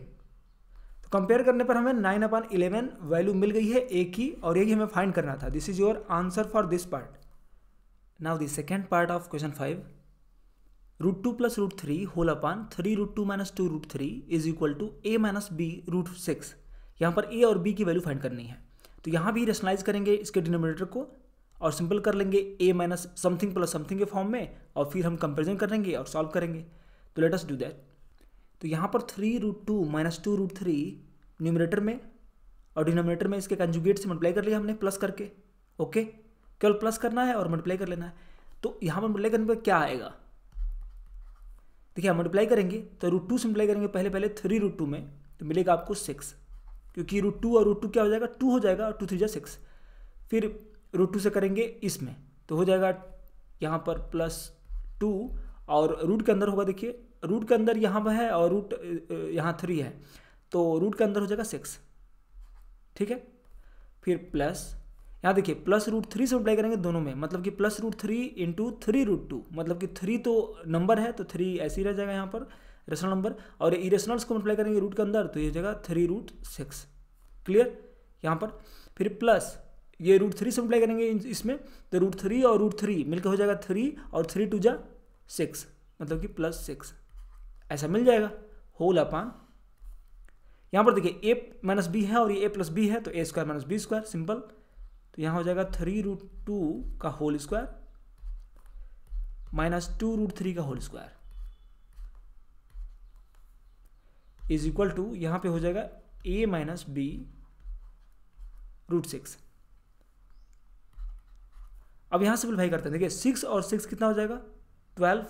तो कंपेयर करने पर हमें नाइन अपान इलेवन वैल्यू मिल गई है ए की और यही हमें फाइंड करना था this is your answer for this part now the second part of question five root two plus root three whole upon three root two minus two root three is equal to a minus b root six यहाँ पर ए और B की value find करनी है तो यहाँ भी rationalise करेंगे इसके डिनोमिनेटर को और सिंपल कर लेंगे a minus something plus something के फॉर्म में और फिर हम कंपेरिजन करेंगे और सॉल्व करेंगे तो लेट अस डू दैट तो यहाँ पर three root two minus two root three numerator में और डिनोमिनेटर में इसके कंजुगेट से मल्टीप्लाई कर लिया हमने प्लस करके ओके केवल प्लस करना है और मल्टीप्लाई कर लेना है तो यहाँ पर मल्टीप्लाई करने पर क्या आएगा देखिए हम मल्टीप्लाई करेंगे तो रूट टू से मल्टीप्लाई करेंगे पहले पहले थ्री रूट टू में तो मिलेगा आपको सिक्स क्योंकि रूट टू और रूट टू क्या हो जाएगा टू हो जाएगा और टू थ्री जा सिक्स फिर रूट टू से करेंगे इसमें तो हो जाएगा यहाँ पर प्लस टू और रूट के अंदर होगा देखिए रूट के अंदर यहाँ पर है और रूट यहाँ थ्री है तो रूट के अंदर हो जाएगा सिक्स ठीक है फिर प्लस यहाँ देखिए प्लस रूट थ्री से मल्टीप्लाई करेंगे दोनों में मतलब कि plus root three into three root two मतलब कि थ्री तो नंबर है तो थ्री ऐसे ही रह जाएगा यहाँ पर रेशनल नंबर और इरेशनल्स को मल्टीप्लाई करेंगे रूट के अंदर तो ये हो जाएगा थ्री रूट सिक्स क्लियर यहाँ पर फिर प्लस ये रूट थ्री से मल्टीप्लाई करेंगे इसमें तो रूट थ्री और रूट थ्री मिलकर हो जाएगा थ्री और थ्री टू जा सिक्स मतलब कि प्लस सिक्स ऐसा मिल जाएगा होल अपान यहाँ पर देखिए ए माइनस बी है और ये ए प्लस बी है तो ए square minus B square simple तो यहाँ हो जाएगा थ्री रूट टू का whole square minus two root three का whole square is equal to यहाँ पे हो जाएगा a minus b root six अब से सिंप्लीफाई करते हैं देखिए सिक्स और सिक्स कितना हो जाएगा twelve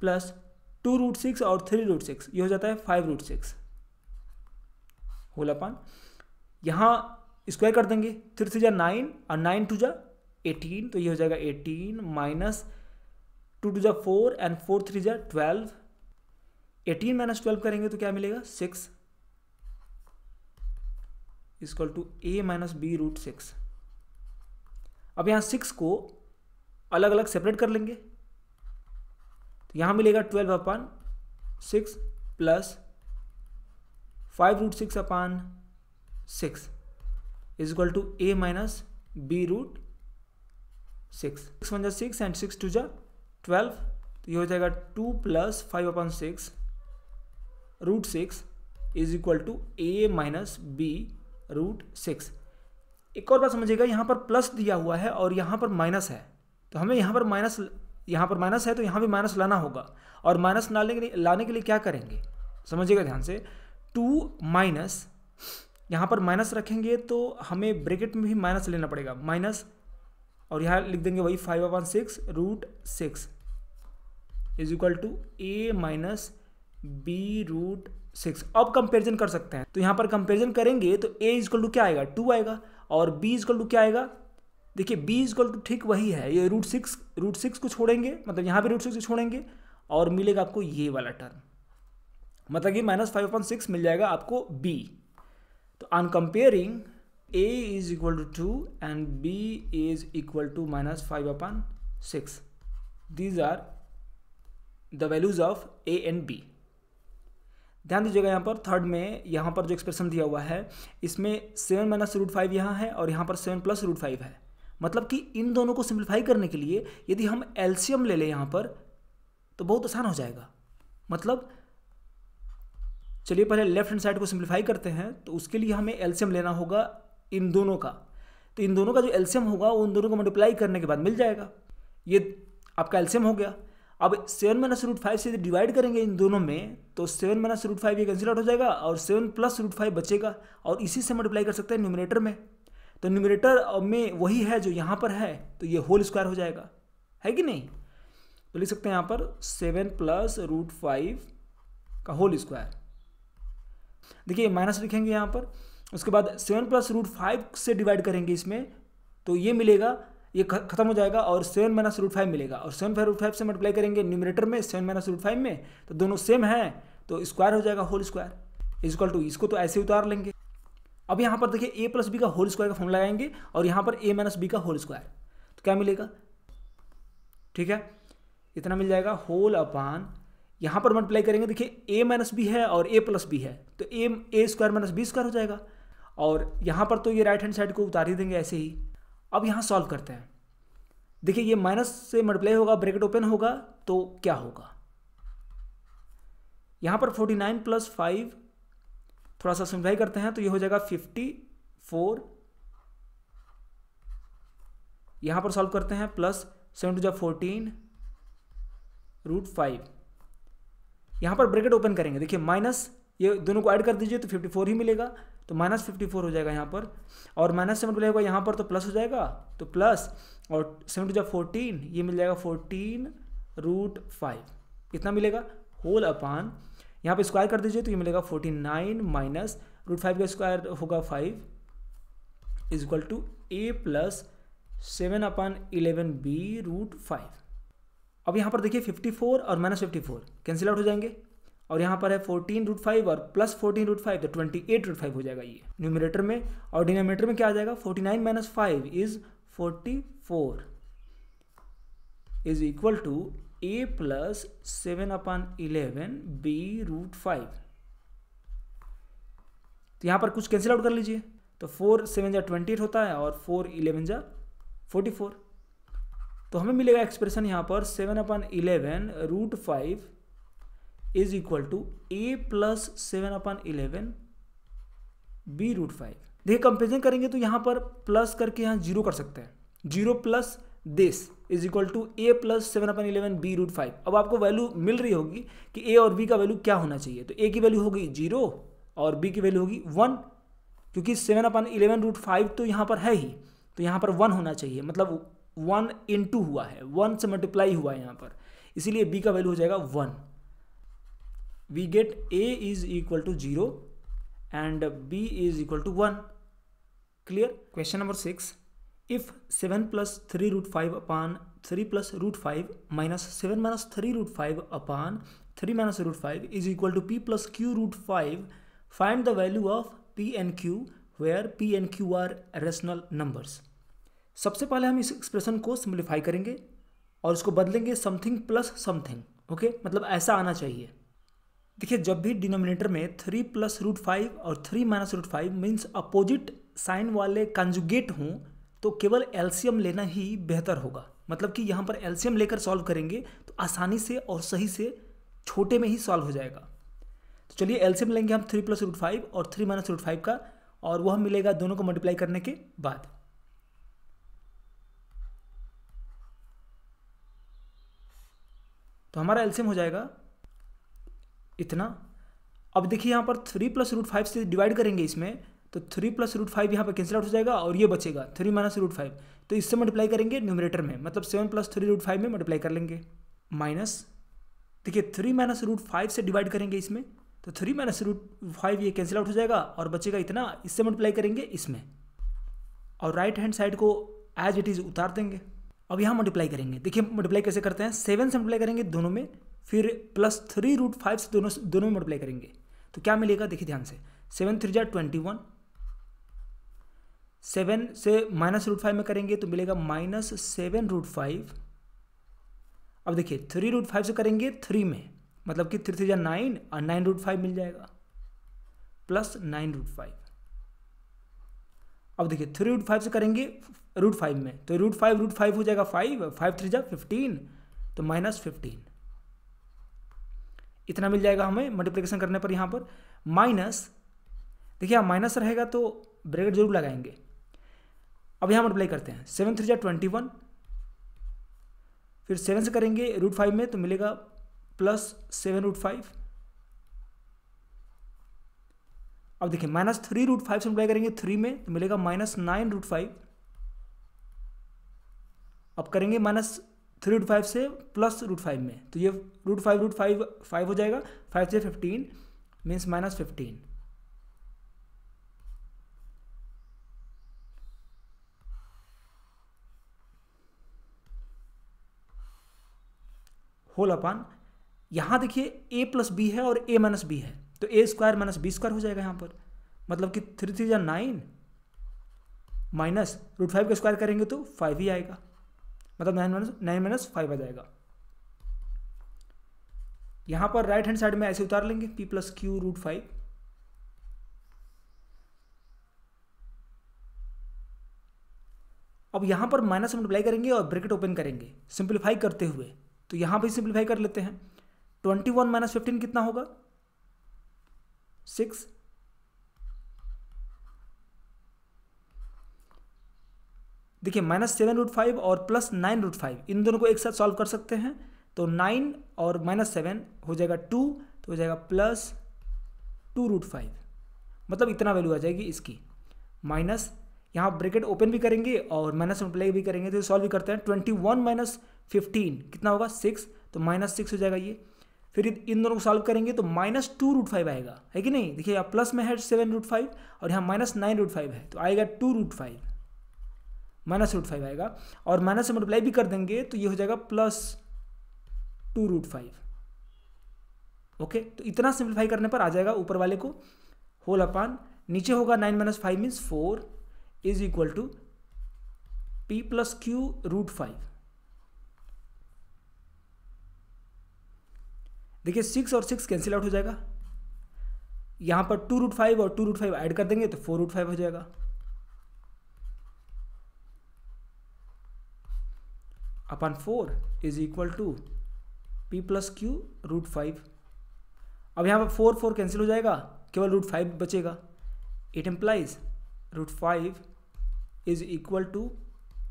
plus two root six और थ्री रूट सिक्स ये हो जाता है फाइव रूट सिक्स होलापान यहां स्क्वायर कर देंगे थ्री थ्री जा नाइन और नाइन टू जा एटीन तो ये हो जाएगा एटीन माइनस टू टू जा फोर एंड फोर थ्री जा ट्वेल्व एटीन माइनस ट्वेल्व करेंगे तो क्या मिलेगा six is equal to a minus b root six अब यहाँ सिक्स को अलग अलग सेपरेट कर लेंगे तो यहाँ मिलेगा twelve upon six plus five root six upon six is equal to a minus b root six six one जा सिक्स एंड सिक्स टू जा ट्वेल्व तो ये हो जाएगा two plus five upon six root six is equal to a minus b root six एक और बात समझिएगा यहाँ पर प्लस दिया हुआ है और यहाँ पर माइनस है तो हमें यहाँ पर माइनस यहाँ पर माइनस है तो यहाँ भी माइनस लाना होगा और माइनस लाने के लिए लाने के लिए क्या करेंगे समझिएगा ध्यान से टू माइनस यहाँ पर माइनस रखेंगे तो हमें ब्रेकेट में भी माइनस लेना पड़ेगा माइनस और यहाँ लिख देंगे वही five one six root six is equal to a minus b root six अब कंपेरिजन कर सकते हैं तो यहाँ पर कंपेरिजन करेंगे तो ए इक्वल टू क्या आएगा टू आएगा और बी इजकल टू क्या आएगा देखिए बी इजकल टू ठीक वही है ये रूट सिक्स रूट सिक्स को छोड़ेंगे मतलब यहाँ पे रूट सिक्स को छोड़ेंगे और मिलेगा आपको ये वाला टर्म मतलब कि माइनस फाइव अपॉइंट सिक्स मिल जाएगा आपको बी तो on comparing a is equal to two and b is equal to minus five upon six these are the values of a and b ध्यान दीजिएगा यहाँ पर थर्ड में यहाँ पर जो एक्सप्रेशन दिया हुआ है इसमें सेवन माइनस रूट फाइव यहाँ है और यहाँ पर सेवन प्लस रूट फाइव है मतलब कि इन दोनों को सिंप्लीफाई करने के लिए यदि हम एल्शियम ले लें यहाँ पर तो बहुत आसान हो जाएगा मतलब चलिए पहले लेफ्ट हैंड साइड को सिंप्लीफाई करते हैं तो उसके लिए हमें एल्शियम लेना होगा इन दोनों का तो इन दोनों का जो एल्शियम होगा वो उन दोनों को मल्टीप्लाई करने के बाद मिल जाएगा ये आपका एल्शियम हो गया अब सेवन माइनस रूट फाइव से यदि डिवाइड करेंगे इन दोनों में तो सेवन माइनस रूट फाइव ये कैंसिल आउट हो जाएगा और सेवन प्लस रूट फाइव बचेगा और इसी से मल्टीप्लाई कर सकते हैं न्यूमिनेटर में तो न्यूमिनेटर में वही है जो यहाँ पर है तो ये होल स्क्वायर हो जाएगा है कि नहीं तो लिख सकते हैं यहाँ पर सेवन प्लस रूट फाइव का होल स्क्वायर देखिए माइनस लिखेंगे यहाँ पर उसके बाद सेवन प्लस रूट फाइव से डिवाइड करेंगे इसमें तो ये मिलेगा ये खत्म हो जाएगा और सेवन माइनस रूट फाइव मिलेगा और सेवन फाइव रूट फाइव से मल्टीप्लाई करेंगे न्यूमिनेटर में सेवन माइनस रूट फाइव में तो दोनों सेम हैं तो स्क्वायर हो जाएगा होल स्क्वायर इजक्ल टू इसको तो ऐसे उतार लेंगे अब यहाँ पर देखिए ए प्लस बी का होल स्क्वायर का फॉर्म लगाएंगे और यहाँ पर ए माइनस बी का होल स्क्वायर तो क्या मिलेगा ठीक है इतना मिल जाएगा होल अपान यहाँ पर मल्टीप्लाई करेंगे देखिए ए माइनस बी है और ए प्लस बी है तो a a square minus B square हो जाएगा और यहाँ पर तो ये राइट हैंड साइड को उतार ही देंगे ऐसे ही अब यहाँ सॉल्व करते हैं देखिए ये माइनस से मल्टीप्लाई होगा ब्रैकेट ओपन होगा तो क्या होगा यहाँ पर फोर्टी नाइन प्लस फाइव थोड़ा सा सिंप्लाई करते हैं तो ये हो जाएगा फिफ्टी फोर यहाँ पर सॉल्व करते हैं प्लस सेवन टू जा फोर्टीन रूट फाइव यहाँ पर ब्रैकेट ओपन करेंगे देखिए माइनस ये दोनों को ऐड कर दीजिए तो फिफ्टी फोर ही मिलेगा तो माइनस फिफ्टी फोर हो जाएगा यहाँ पर और माइनस सेवन टू यहाँ पर तो प्लस हो जाएगा तो प्लस और सेवन टू जब फोर्टीन ये मिल जाएगा फोर्टीन रूट फाइव कितना मिलेगा होल अपान यहाँ पर स्क्वायर कर दीजिए तो ये मिलेगा forty nine minus root five का स्क्वायर होगा five is equal to a plus seven upon eleven b root five अब यहाँ पर देखिए फिफ्टी फोर और minus fifty four cancel out हो जाएंगे और यहाँ पर है फोर्टीन रूट फाइव और प्लस फोर्टीन रूट फाइव तो ट्वेंटी एट रूट फाइव हो जाएगा ये न्यूमिनेटर में और डिनोमिनेटर में क्या आ जाएगा forty nine minus five is forty four is equal to a plus seven upon eleven b root five तो यहाँ पर कुछ कैंसिल आउट कर लीजिए तो फोर सेवन जा ट्वेंटी एट होता है और फोर इलेवन जा फोर्टी फोर तो हमें मिलेगा एक्सप्रेशन यहाँ पर seven upon eleven root five is equal to a plus seven upon eleven b root five देखिए कंपेरिजन करेंगे तो यहां पर प्लस करके यहाँ जीरो कर सकते हैं zero plus this is equal to a plus seven upon eleven b root five अब आपको वैल्यू मिल रही होगी कि ए और बी का वैल्यू क्या होना चाहिए तो ए की वैल्यू होगी जीरो और बी की वैल्यू होगी वन क्योंकि seven upon eleven root five तो यहाँ पर है ही तो यहाँ पर वन होना चाहिए मतलब वन इंटू हुआ है वन से मल्टीप्लाई हुआ है यहाँ पर इसीलिए बी का वैल्यू हो जाएगा one we get a is equal to 0 and b is equal to 1 clear question number 6 if 7 plus 3 root 5 upon 3 plus root 5 minus 7 minus 3 root 5 upon 3 minus root 5 is equal to p plus q root 5 find the value of p and q where p and q are rational numbers सबसे पहले हम इस expression को simplify करेंगे और उसको बदलेंगे something plus something okay मतलब ऐसा आना चाहिए देखिए जब भी डिनोमिनेटर में थ्री प्लस रूट फाइव और three minus root five means opposite sign वाले कंजुगेट हों तो केवल एल्शियम लेना ही बेहतर होगा मतलब कि यहाँ पर एल्शियम लेकर सॉल्व करेंगे तो आसानी से और सही से छोटे में ही सॉल्व हो जाएगा तो चलिए एल्शियम लेंगे हम थ्री प्लस रूट फाइव और थ्री माइनस रूट फाइव का और वह मिलेगा दोनों को मल्टीप्लाई करने के बाद तो हमारा एल्शियम हो जाएगा इतना अब देखिए यहाँ पर थ्री प्लस रूट फाइव से डिवाइड करेंगे इसमें तो थ्री प्लस रूट फाइव यहाँ पर कैंसिल आउट हो जाएगा और ये बचेगा थ्री माइनस रूट फाइव तो इससे मल्टीप्लाई करेंगे न्यूमरेटर में मतलब seven plus three root five में मल्टीप्लाई कर लेंगे माइनस देखिए थ्री माइनस रूट फाइव से डिवाइड करेंगे इसमें तो थ्री माइनस रूट फाइव ये कैंसिल आउट हो जाएगा और बचेगा इतना इससे मल्टीप्लाई करेंगे इसमें और राइट हैंड साइड को एज इट इज़ उतार देंगे अब यहाँ मल्टीप्लाई करेंगे देखिए मल्टीप्लाई कैसे करते हैं सेवन से मल्टीप्लाई करेंगे दोनों में फिर प्लस थ्री रूट फाइव से दोनों दोनों में मल्टीप्लाई करेंगे तो क्या मिलेगा देखिए ध्यान से सेवन थ्री जार ट्वेंटी वन सेवन से माइनस रूट फाइव में करेंगे तो मिलेगा माइनस सेवन रूट फाइव अब देखिए थ्री रूट फाइव से करेंगे थ्री में मतलब कि थ्री थ्री जार नाइन और नाइन रूट फाइव मिल जाएगा प्लस नाइन रूट फाइव अब देखिए थ्री रूट फाइव से करेंगे रूट फाइव में तो रूट फाइव रूट फाइव हो जाएगा फाइव फाइव थ्री जार फिफ्टीन तो माइनस फिफ्टीन इतना मिल जाएगा हमें मल्टीप्लीकेशन करने पर यहाँ पर माइनस देखिए आप माइनस रहेगा तो ब्रेकेट जरूर लगाएंगे अब यहाँ मल्टीप्लाई करते हैं सेवन थ्री जै ट्वेंटी वन फिर सेवन से करेंगे रूट फाइव में तो मिलेगा प्लस सेवन रूट फाइव अब देखिए माइनस थ्री रूट फाइव से मल्टीप्लाई करेंगे थ्री में तो मिलेगा माइनस नाइन रूट फाइव अब करेंगे माइनस थ्री रूट फाइव से प्लस रूट फाइव में तो ये root five root five five हो जाएगा फाइव से fifteen means minus fifteen whole upon यहां देखिए ए प्लस बी है और ए माइनस बी है तो ए स्क्वायर माइनस बी स्क्वायर हो जाएगा यहां पर मतलब कि थ्री थ्री या नाइन माइनस रूट फाइव का स्क्वायर करेंगे तो फाइव ही आएगा मतलब nine minus nine minus five आ जाएगा यहां पर राइट हैंड साइड में ऐसे उतार लेंगे p plus q root five अब यहां पर माइनस मल्टीप्लाई करेंगे और ब्रैकेट ओपन करेंगे सिंप्लीफाई करते हुए तो यहां पर सिंप्लीफाई कर लेते हैं ट्वेंटी वन माइनस फिफ्टीन कितना होगा सिक्स देखिए माइनस सेवन रूट फाइव और प्लस नाइन रूट फाइव इन दोनों को एक साथ सॉल्व कर सकते हैं तो नाइन और माइनस सेवन हो जाएगा टू तो हो जाएगा प्लस टू रूट फाइव मतलब इतना वैल्यू आ जाएगी इसकी माइनस यहाँ ब्रैकेट ओपन भी करेंगे और माइनस मल्टीप्लाई भी करेंगे तो सॉल्व भी करते हैं ट्वेंटी वन माइनस फिफ्टीन कितना होगा सिक्स तो माइनस सिक्स हो जाएगा ये फिर इन दोनों को सॉल्व करेंगे तो माइनस टू रूट फाइव आएगा है कि नहीं देखिए यहाँ प्लस में है सेवन रूट फाइव और यहाँ माइनस नाइन रूट फाइव है तो आएगा two root five minus root five आएगा और माइनस से मल्टीप्लाई भी कर देंगे तो ये हो जाएगा plus two root five okay तो इतना सिंप्लीफाई करने पर आ जाएगा ऊपर वाले को होल अपान नीचे होगा nine minus five means four is equal to p plus q root five देखिए सिक्स और सिक्स कैंसिल आउट हो जाएगा यहां पर टू रूट फाइव और टू रूट फाइव ऐड कर देंगे तो फोर रूट फाइव हो जाएगा upon four is equal to p plus q root five अब यहाँ पर फोर फोर कैंसिल हो जाएगा केवल रूट फाइव बचेगा it implies root five is equal to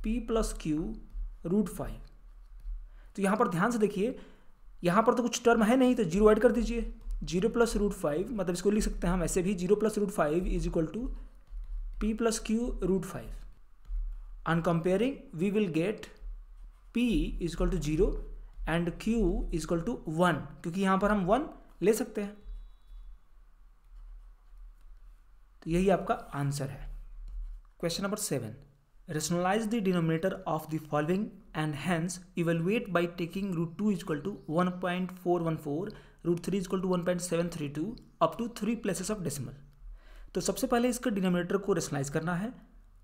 p plus q root five तो यहाँ पर ध्यान से देखिए यहाँ पर तो कुछ टर्म है नहीं तो जीरो ऐड कर दीजिए जीरो प्लस रूट फाइव मतलब इसको लिख सकते हैं हम ऐसे भी zero plus root five is equal to p plus q root five on comparing we will get P is equal to zero and Q is equal to one क्योंकि यहां पर हम वन ले सकते हैं तो यही आपका आंसर है question number seven rationalise the denominator of the following and hence evaluate by taking root two is equal to one point four one four root three is equal to one point seven three two up to three places of decimal तो सबसे पहले इसका denominator को rationalise करना है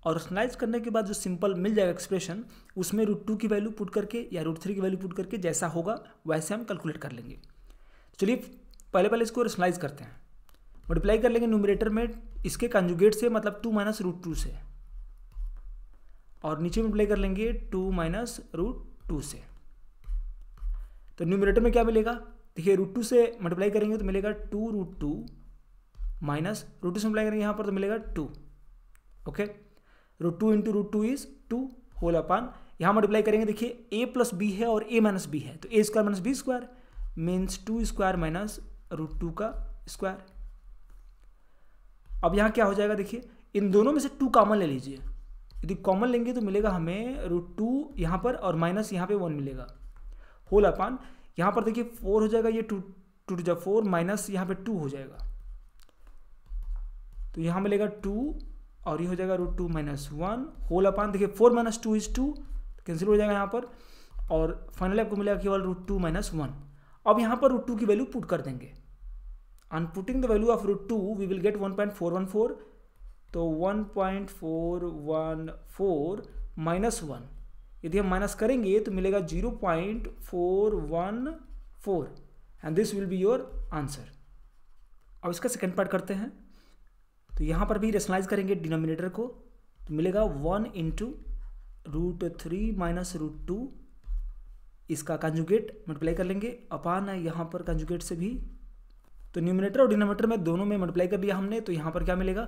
और रसनलाइज करने के बाद जो सिंपल मिल जाएगा एक्सप्रेशन उसमें रूट टू की वैल्यू पुट करके या रूट थ्री की वैल्यू पुट करके जैसा होगा वैसे हम कैलकुलेट कर लेंगे तो चलिए पहले पहले इसको रसनलाइज करते हैं मल्टीप्लाई कर लेंगे न्यूमिनेटर में इसके कंजुगेट से मतलब टू माइनस रूट टू से और नीचे मल्टीप्लाई कर लेंगे टू माइनस रूट टू से तो न्यूमिनेटर में क्या मिलेगा देखिए रूट टू से मल्टीप्लाई करेंगे तो मिलेगा two root two minus root two से मल्टीप्लाई करेंगे यहाँ पर तो मिलेगा two okay okay? Root two into root two is two whole upon यहाँ मल्टीप्लाई करेंगे देखिए ए प्लस बी है और ए माइनस बी है तो ए square minus B square means two square minus root two का स्क्वायर अब यहाँ क्या हो जाएगा देखिए इन दोनों में से टू कॉमन ले लीजिए यदि कॉमन लेंगे तो मिलेगा हमें रूट टू यहाँ पर और माइनस यहाँ पे वन मिलेगा होल अपान यहाँ पर देखिए फोर हो जाएगा ये टू टू टू जब फोर माइनस यहाँ पे टू हो जाएगा तो यहाँ मिलेगा टू और ये हो जाएगा root two minus one whole upon देखिए four minus two is two cancel हो जाएगा यहाँ पर और फाइनली आपको मिलेगा केवल रूट टू माइनस वन अब यहाँ पर रूट टू की वैल्यू पुट कर देंगे on putting the value of root two we will get one point four one four तो one point four one four minus one यदि हम माइनस करेंगे तो मिलेगा zero point four one four and this will be your answer अब इसका second part करते हैं तो यहाँ पर भी रेशनलाइज करेंगे डिनोमिनेटर को तो मिलेगा one into root three minus root two इसका कंजुगेट मल्टीप्लाई कर लेंगे अपान यहाँ पर कंजुगेट से भी तो न्यूमिनेटर और डिनोमिनेटर में दोनों में मल्टीप्लाई कर दिया हमने तो यहाँ पर क्या मिलेगा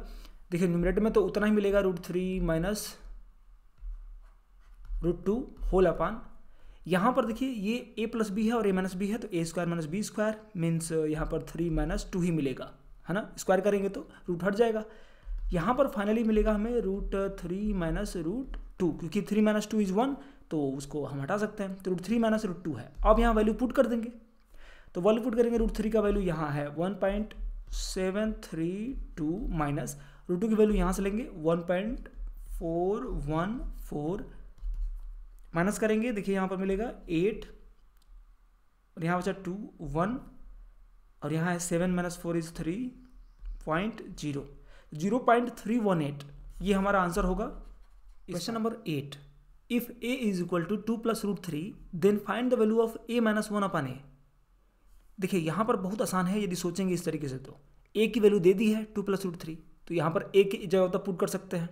देखिए न्यूमिनेटर में तो उतना ही मिलेगा root three minus root two whole upon यहाँ पर देखिए ये ए प्लस बी है और ए माइनस बी है तो ए square minus B square means यहाँ पर थ्री माइनस टू ही मिलेगा है ना स्क्वायर करेंगे तो रूट हट जाएगा यहाँ पर फाइनली मिलेगा हमें root three minus root two क्योंकि three minus two is one तो उसको हम हटा सकते हैं तो root three minus root two है अब यहाँ वैल्यू पुट कर देंगे तो वैल्यू पुट करेंगे रूट थ्री का वैल्यू यहाँ है one point seven three two minus root two की वैल्यू यहाँ से लेंगे one point four one four minus करेंगे देखिए यहाँ पर मिलेगा एट और यहाँ बचा टू वन और यहाँ है seven minus four is three point zero zero point three one eight ये हमारा आंसर होगा question number eight if a is equal to two plus root three then find the value of a minus one upon a देखिए यहाँ पर बहुत आसान है यदि सोचेंगे इस तरीके से तो ए की वैल्यू दे दी है टू प्लस रूट थ्री तो यहाँ पर ए की जगह तक तो पुट कर सकते हैं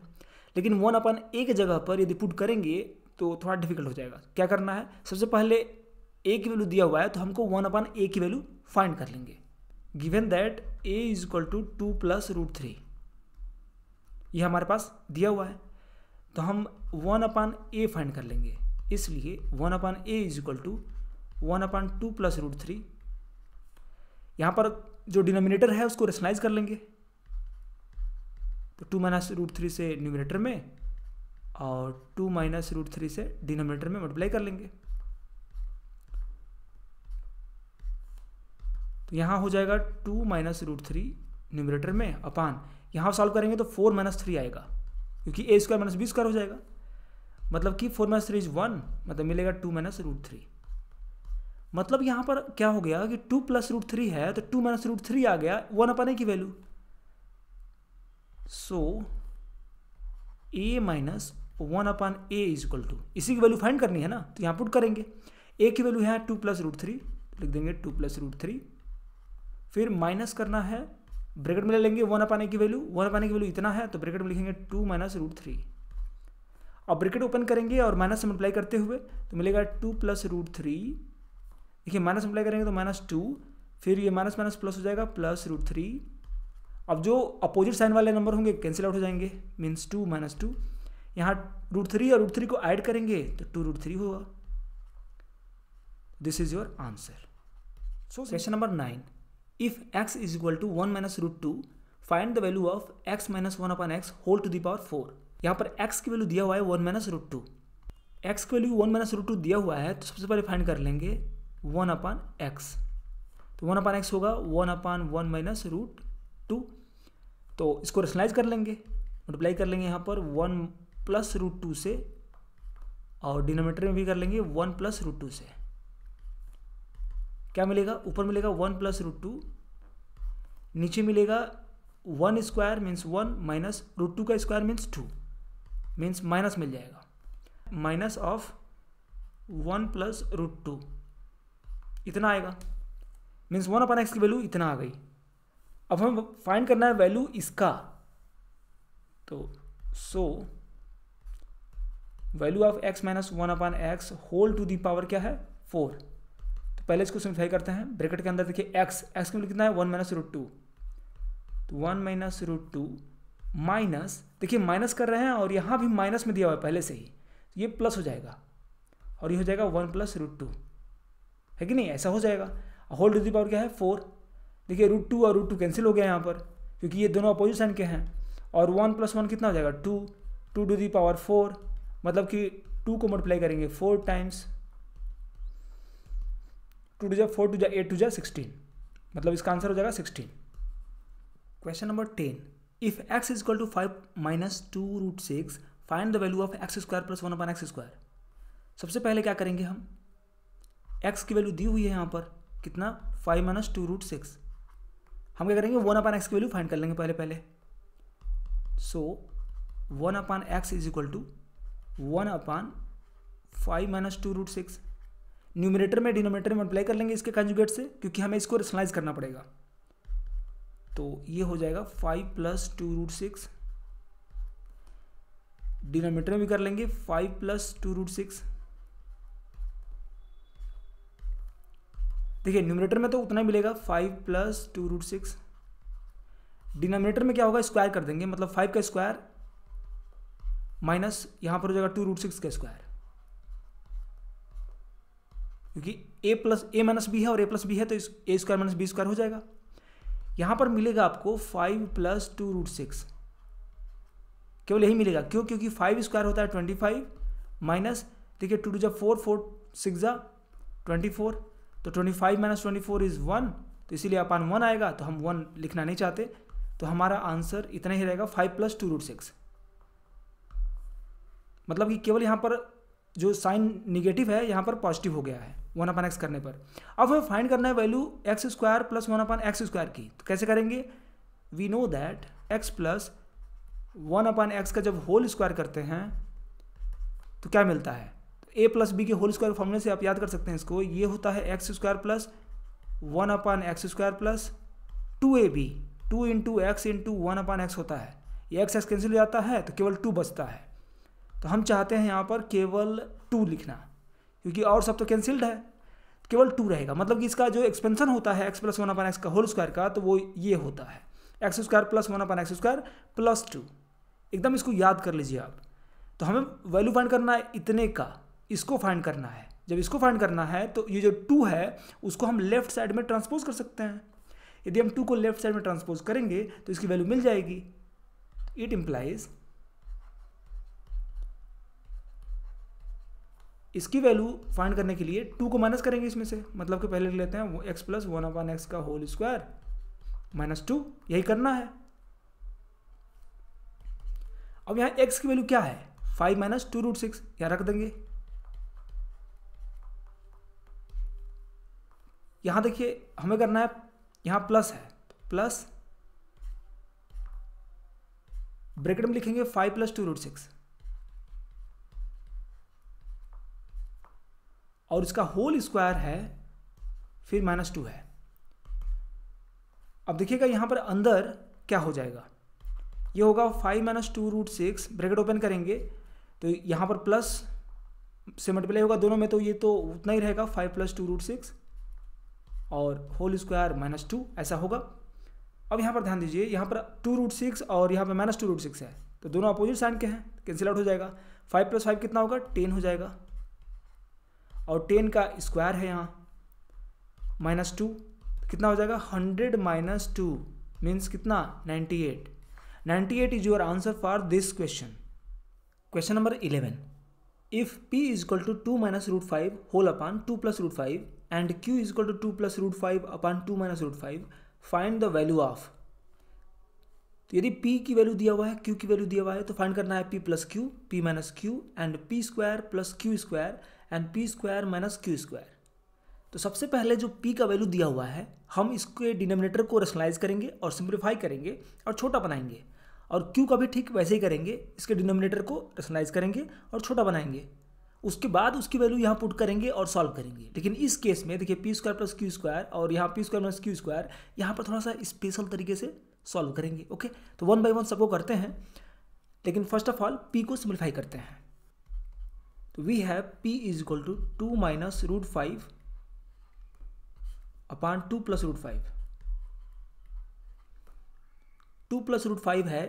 लेकिन वन अपन ए की जगह पर यदि पुट करेंगे तो थोड़ा डिफिकल्ट हो जाएगा क्या करना है सबसे पहले ए की वैल्यू दिया हुआ है तो हमको वन अपन ए की वैल्यू फाइंड कर लेंगे given that a is equal to two plus root three ये हमारे पास दिया हुआ है तो हम वन अपान ए फाइंड कर लेंगे इसलिए one upon a is equal to one upon two plus root three यहाँ पर जो डिनोमिनेटर है उसको रेशनलाइज कर लेंगे तो टू माइनस रूट थ्री से न्यूमिनेटर में और टू माइनस रूट थ्री से डिनोमिनेटर में मल्टीप्लाई कर लेंगे तो यहाँ हो जाएगा two minus root three numerator में अपान यहाँ सॉल्व करेंगे तो फोर माइनस थ्री आएगा क्योंकि ए स्क्वायर माइनस बी स्क्वायर हो जाएगा मतलब कि four minus three is one मतलब मिलेगा टू माइनस रूट थ्री मतलब यहाँ पर क्या हो गया कि टू प्लस रूट थ्री है तो टू माइनस रूट थ्री आ गया वन अपन ए की value so a minus one upon a is equal to इसी की वैल्यू फाइंड करनी है ना तो यहाँ पुट करेंगे ए की वैल्यू है टू प्लस रूट थ्री लिख देंगे टू प्लस रूट थ्री फिर माइनस करना है ब्रैकेट में ले लेंगे वन अपाने की वैल्यू वन अपाने की वैल्यू इतना है तो ब्रैकेट में लिखेंगे टू माइनस रूट थ्री अब ब्रैकेट ओपन करेंगे और माइनस से मल्टीप्लाई करते हुए तो मिलेगा टू प्लस रूट थ्री देखिए माइनस मल्टीप्लाई करेंगे तो माइनस टू फिर ये माइनस माइनस प्लस हो जाएगा प्लस रूट थ्री अब जो अपोजिट साइन वाले नंबर होंगे कैंसिल आउट हो जाएंगे मीन्स टू माइनस टू यहाँ रूट थ्री और रूट थ्री को ऐड करेंगे तो टू रूट थ्री होगा this is your answer so question number nine if x is equal to 1 minus root two find the value of x minus one upon x whole to power four यहाँ पर x की value दिया हुआ है one minus root two x की value one minus root two दिया हुआ है तो सबसे पहले फाइंड कर लेंगे वन अपान एक्स तो वन अपान एक्स होगा one upon one minus root two तो इसको रेशनलाइज कर लेंगे मल्टीप्लाई कर लेंगे यहाँ पर वन प्लस रूट टू से और डिनोमीटर में भी कर लेंगे वन प्लस रूट टू से क्या मिलेगा ऊपर मिलेगा वन प्लस रूट टू नीचे मिलेगा one square means one minus root two का square means two means minus मिल जाएगा minus of one plus root two इतना आएगा मीन्स वन अपन एक्स की वैल्यू इतना आ गई अब हम फाइंड करना है वैल्यू इसका तो so value of x minus one upon x whole two the power क्या है फोर तो पहले इसको सिंप्लीफाई करते हैं ब्रैकेट के अंदर देखिए एक्स एक्स क्यों कितना है वन माइनस रूट टू तो one minus root two minus देखिए माइनस कर रहे हैं और यहाँ भी माइनस में दिया हुआ है पहले से ही तो ये प्लस हो जाएगा और ये हो जाएगा वन प्लस रूट टू है कि नहीं ऐसा हो जाएगा होल टू दी पावर क्या है फोर देखिए रूट टू और रूट टू कैंसिल हो गया यहाँ पर क्योंकि ये दोनों अपोजिट साइन के हैं और वन प्लस वन कितना हो जाएगा two two two the power four मतलब कि टू को मल्टीप्लाई करेंगे फोर टाइम्स टू टू जै फोर टू जै एट टू जै सिक्सटीन मतलब इसका आंसर हो जाएगा sixteen question number ten if x is equal to five minus two root six find the value of x square plus one upon x square सबसे पहले क्या करेंगे हम एक्स की वैल्यू दी हुई है यहाँ पर कितना five minus two root six हम क्या करेंगे वन अपन एक्स की वैल्यू फाइंड कर लेंगे पहले पहले so one upon x is equal to one upon five minus two root six numerator में डिनोमिनेटर में अप्लाई कर लेंगे इसके कंजुगेट से क्योंकि हमें इसको रेशनलाइज करना पड़ेगा तो ये हो जाएगा five plus two root six denominator में भी कर लेंगे five plus two root six देखिए न्यूमिनेटर में तो उतना ही मिलेगा five plus two root six denominator में क्या होगा स्क्वायर कर देंगे मतलब फाइव का स्क्वायर माइनस यहां पर हो जाएगा टू रूट सिक्स का स्क्वायर क्योंकि a plus A minus B है और ए प्लस बी है तो ए स्क्वायर माइनस बी स्क्वायर हो जाएगा यहाँ पर मिलेगा आपको five plus two root six केवल यही मिलेगा क्यों क्योंकि फाइव स्क्वायर होता है ट्वेंटी फाइव माइनस देखिए टू टू जब फोर फोर सिक्स जा ट्वेंटी फोर तो twenty five minus twenty four is one तो इसीलिए अपान वन आएगा तो हम वन लिखना नहीं चाहते तो हमारा आंसर इतना ही रहेगा five plus two root six मतलब कि केवल यहाँ पर जो साइन निगेटिव है यहाँ पर पॉजिटिव हो गया है वन अपन एक्स करने पर अब हमें फाइंड करना है value x square plus one upon x square की तो कैसे करेंगे we know that x plus one upon x का जब होल स्क्वायर करते हैं तो क्या मिलता है ए प्लस बी के होल स्क्वायर फॉर्मूले से आप याद कर सकते हैं इसको ये होता है x square plus one upon x square plus two A B two into x into one upon x होता है ये एक्स एक्स कैंसिल हो जाता है तो केवल टू बचता है तो हम चाहते हैं यहाँ पर केवल टू लिखना क्योंकि और सब तो कैंसिल्ड है केवल टू रहेगा मतलब कि इसका जो एक्सपेंसन होता है x plus one upon x का होल स्क्वायर का तो वो ये होता है x square plus one upon x square plus two एकदम इसको याद कर लीजिए आप तो हमें वैल्यू फाइंड करना है इतने का इसको फाइंड करना है जब इसको फाइंड करना है तो ये जो टू है उसको हम लेफ्ट साइड में ट्रांसपोज कर सकते हैं यदि हम टू को लेफ्ट साइड में ट्रांसपोज करेंगे तो इसकी वैल्यू मिल जाएगी इट इम्प्लाइज़ इसकी वैल्यू फाइंड करने के लिए टू को माइनस करेंगे इसमें से मतलब कि पहले लेते हैं x plus one upon x का होल स्क्वायर माइनस टू यही करना है अब यहां एक्स की वैल्यू क्या है five minus two root six यहां रख देंगे यहां देखिए हमें करना है यहां प्लस है प्लस ब्रैकेट में लिखेंगे five plus two root six और इसका होल स्क्वायर है फिर माइनस टू है अब देखिएगा यहां पर अंदर क्या हो जाएगा ये होगा five minus two root six bracket open करेंगे तो यहां पर प्लस से मल्टीप्लाई होगा दोनों में तो ये तो उतना ही रहेगा five plus two root six और होल स्क्वायर माइनस टू ऐसा होगा अब यहां पर ध्यान दीजिए यहां पर टू रूट सिक्स और यहां पर माइनस टू रूट सिक्स है तो दोनों अपोजिट साइन के हैं कैंसिल आउट हो जाएगा फाइव प्लस फाइव कितना होगा टेन हो जाएगा और टेन का स्क्वायर है यहाँ माइनस टू कितना हो जाएगा हंड्रेड माइनस टू मीन्स कितना ninety eight ninety eight is your answer for this question question number eleven if p is equal to two minus root five whole upon two plus root five and q is equal to two plus root five upon two minus root five find the value of यदि p की value दिया हुआ है q की value दिया हुआ है तो फाइंड करना है p plus q p minus q and p square plus q square and p square minus q square तो सबसे पहले जो पी का वैल्यू दिया हुआ है हम इसके डिनोमिनेटर को रेशनलाइज करेंगे और सिंप्लीफाई करेंगे और छोटा बनाएंगे और क्यू का भी ठीक वैसे ही करेंगे इसके डिनोमिनेटर को रेशनलाइज़ करेंगे और छोटा बनाएंगे उसके बाद उसकी वैल्यू यहाँ पुट करेंगे और सॉल्व करेंगे लेकिन इस केस में देखिए p square plus q square और यहाँ p square plus q square यहाँ पर थोड़ा सा स्पेशल तरीके से सॉल्व करेंगे ओके तो वन बाई वन सबको करते हैं लेकिन फर्स्ट ऑफ ऑल पी को सिम्प्लीफाई करते हैं तो we have p is equal to two minus root five upon two plus root five two plus root five है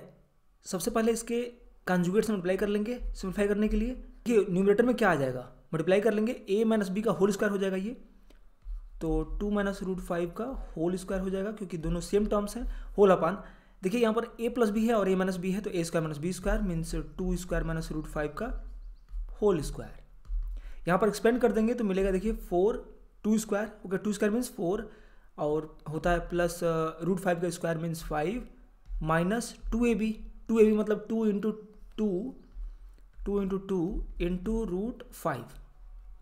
सबसे पहले इसके कंजुगेट से मल्टीप्लाई कर लेंगे सिंप्लीफाई करने के लिए कि न्यूमरेटर में क्या आ जाएगा मल्टीप्लाई कर लेंगे a माइनस बी का होल स्क्वायर हो जाएगा ये तो टू माइनस रूट फाइव का होल स्क्वायर हो जाएगा क्योंकि दोनों सेम टर्म्स हैं होल अपान देखिए यहाँ पर a प्लस बी है और a माइनस बी है तो ए square minus B square means two square minus root five का होल स्क्वायर यहाँ पर एक्सपेंड कर देंगे तो मिलेगा देखिए four two square okay two square means four और होता है प्लस रूट फाइव का square means five minus two A B two A B मतलब two into two two into two into root five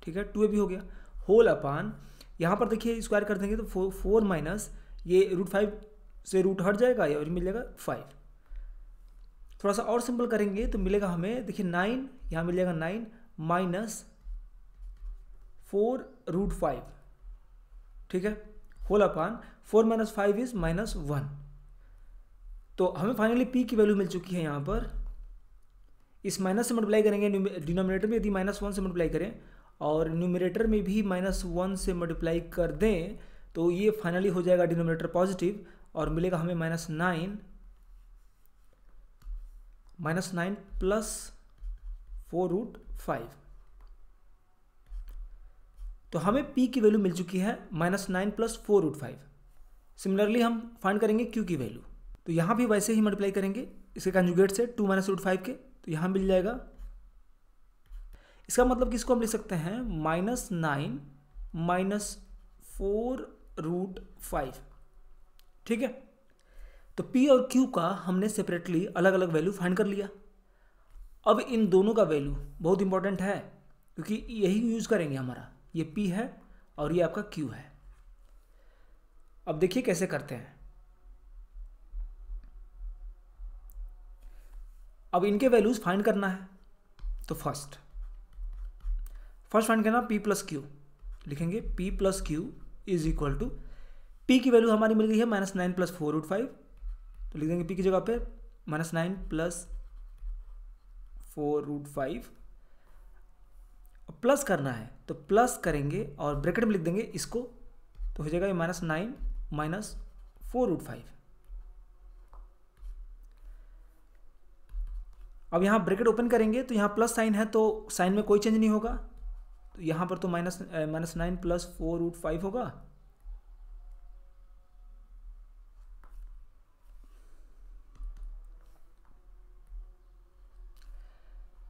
ठीक है टू ए बी हो गया whole upon यहाँ पर देखिए स्क्वायर कर देंगे तो फोर फोर माइनस ये रूट फाइव से रूट हट जाएगा और मिल जाएगा फाइव थोड़ा सा और सिंपल करेंगे तो मिलेगा हमें देखिए नाइन यहाँ मिल जाएगा nine minus four root five ठीक है whole upon four minus five is minus one तो हमें फाइनली पी की वैल्यू मिल चुकी है यहाँ पर इस माइनस से मल्टीप्लाई करेंगे डिनोमिनेटर में यदि माइनस वन से मल्टीप्लाई करें और न्यूमिनेटर में भी माइनस वन से मल्टीप्लाई कर दें तो ये फाइनली हो जाएगा डिनोमिनेटर पॉजिटिव और मिलेगा हमें minus nine minus nine plus four root five तो हमें पी की वैल्यू मिल चुकी है minus nine plus four root five similarly हम फाइंड करेंगे क्यू की वैल्यू तो यहां भी वैसे ही मल्टीप्लाई करेंगे इसके कंजुगेट से टू माइनस रूट फाइव के तो यहां मिल जाएगा इसका मतलब किसको हम लिख सकते हैं minus nine minus four root five ठीक है तो P और Q का हमने सेपरेटली अलग अलग वैल्यू फाइंड कर लिया अब इन दोनों का वैल्यू बहुत इंपॉर्टेंट है क्योंकि यही यूज़ करेंगे हमारा ये P है और ये आपका Q है अब देखिए कैसे करते हैं अब इनके वैल्यूज फाइंड करना है तो फर्स्ट फर्स्ट फाइंड करना p प्लस क्यू लिखेंगे p plus q is equal to p की वैल्यू हमारी मिल गई है minus nine plus four root five तो लिख देंगे पी की जगह पे minus nine plus four root five plus करना है तो प्लस करेंगे और ब्रैकेट में लिख देंगे इसको तो हो जाएगा ये minus nine minus four root five अब यहाँ ब्रैकेट ओपन करेंगे तो यहाँ प्लस साइन है तो साइन में कोई चेंज नहीं होगा तो यहाँ पर तो minus minus nine plus four root five होगा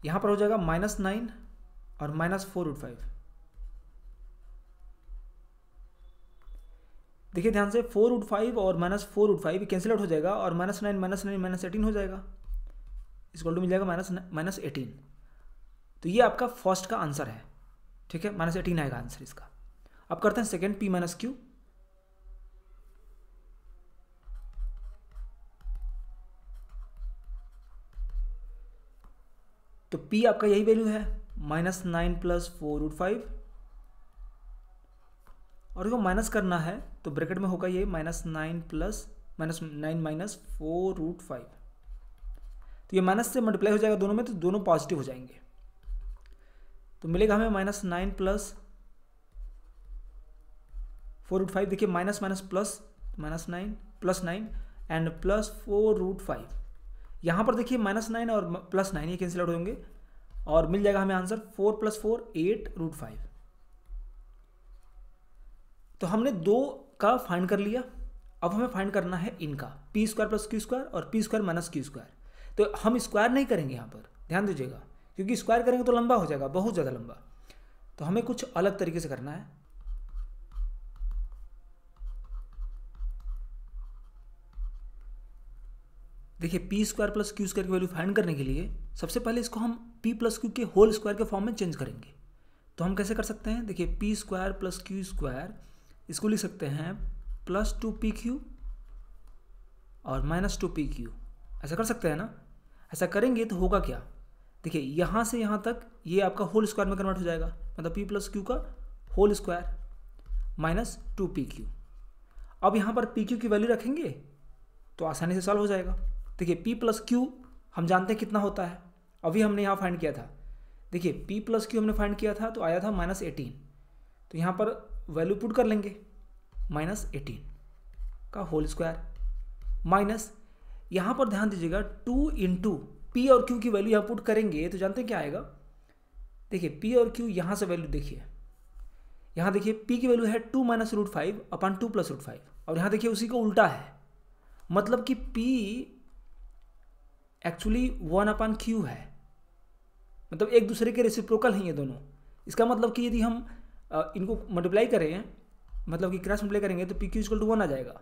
यहां पर हो जाएगा माइनस नाइन और माइनस फोर रूट फाइव देखिए ध्यान से फोर रूट फाइव और minus four root five cancel out हो जाएगा और minus nine minus nine minus eighteen हो जाएगा इसको टू मिल जाएगा माइनस माइनस एटीन तो ये आपका फर्स्ट का आंसर है ठीक है माइनस एटीन आएगा आंसर इसका अब करते हैं सेकेंड पी माइनस क्यू तो p आपका यही वैल्यू है minus nine plus four root five और देखो माइनस करना है तो ब्रैकेट में होगा ये minus nine plus minus nine minus four root five तो ये माइनस से मल्टीप्लाई हो जाएगा दोनों में तो दोनों पॉजिटिव हो जाएंगे तो मिलेगा हमें minus nine plus four root five देखिए minus minus plus minus nine plus nine and plus four root five यहाँ पर देखिए माइनस नाइन और प्लस नाइन ये कैंसिल आउट होंगे और मिल जाएगा हमें answer four plus four eight root five तो हमने दो का फाइंड कर लिया अब हमें फाइंड करना है इनका p square plus q square और p square minus q square तो हम स्क्वायर नहीं करेंगे यहाँ पर ध्यान दीजिएगा क्योंकि स्क्वायर करेंगे तो लंबा हो जाएगा बहुत ज़्यादा लंबा तो हमें कुछ अलग तरीके से करना है देखिए p square plus q square की वैल्यू फाइंड करने के लिए सबसे पहले इसको हम पी प्लस क्यू के होल स्क्वायर के फॉर्म में चेंज करेंगे तो हम कैसे कर सकते हैं देखिए p square plus q square इसको लिख सकते हैं प्लस टू पी क्यू और माइनस टू पी क्यू ऐसा कर सकते हैं ना ऐसा करेंगे तो होगा क्या देखिए यहाँ से यहाँ तक ये आपका होल स्क्वायर में कन्वर्ट हो जाएगा मतलब पी प्लस क्यू का whole square minus two p q अब यहाँ पर पी क्यू की वैल्यू रखेंगे तो आसानी से सॉल्व हो जाएगा देखिए पी प्लस क्यू हम जानते हैं कितना होता है अभी हमने यहाँ फाइंड किया था देखिए पी प्लस क्यू हमने फाइंड किया था तो आया था माइनस एटीन तो यहाँ पर वैल्यू पुट कर लेंगे माइनस एटीन का होल स्क्वायर माइनस यहाँ पर ध्यान दीजिएगा टू इंटू पी और क्यू की वैल्यू यहाँ पुट करेंगे तो जानते हैं क्या आएगा देखिए पी और क्यू यहाँ से वैल्यू देखिए यहाँ देखिए पी की वैल्यू है two minus root five upon two plus root five और यहाँ देखिए उसी को उल्टा है मतलब कि p actually one upon q है मतलब एक दूसरे के रेसिप्रोकल हैं ये दोनों इसका मतलब कि यदि हम इनको मल्टीप्लाई करें मतलब कि क्रॉस मल्टीप्लाई करेंगे तो p q is equal to one आ जाएगा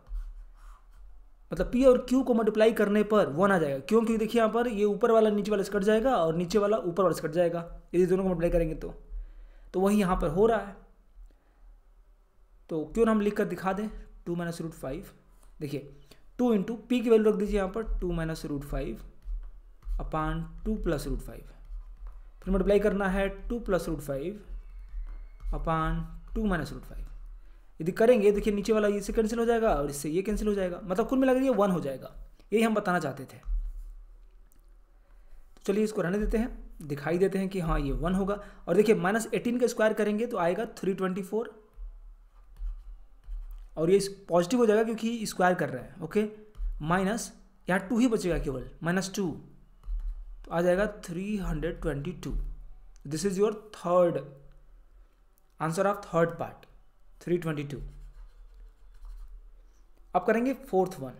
मतलब पी और क्यू को मल्टीप्लाई करने पर वन आ जाएगा क्यों क्योंकि देखिए यहाँ पर ये ऊपर वाला नीचे वाला कट जाएगा और नीचे वाला ऊपर वाला कट जाएगा यदि दोनों को मल्टीप्लाई करेंगे तो तो वही यहाँ पर हो रहा है तो क्यों ना हम लिख कर दिखा दें टू माइनस रूट फाइव देखिए टू इंटू पी की वैल्यू रख दीजिए यहाँ पर two minus root five upon two plus root five फिर मल्टीप्लाई करना है two plus root five upon two minus root five यदि करेंगे देखिए नीचे वाला इससे कैंसिल हो जाएगा और इससे ये कैंसिल हो जाएगा मतलब कुल मिलाकर ये वन हो जाएगा यही हम बताना चाहते थे तो चलिए इसको रहने देते हैं दिखाई देते हैं कि हाँ ये वन होगा और देखिए माइनस एटीन का स्क्वायर करेंगे तो आएगा थ्री ट्वेंटी फोर और ये पॉजिटिव हो जाएगा क्योंकि स्क्वायर कर रहे हैं ओके माइनस यहाँ टू ही बचेगा केवल माइनस टू तो आ जाएगा three hundred twenty two this is your third answer of third part three twenty two अब करेंगे फोर्थ वन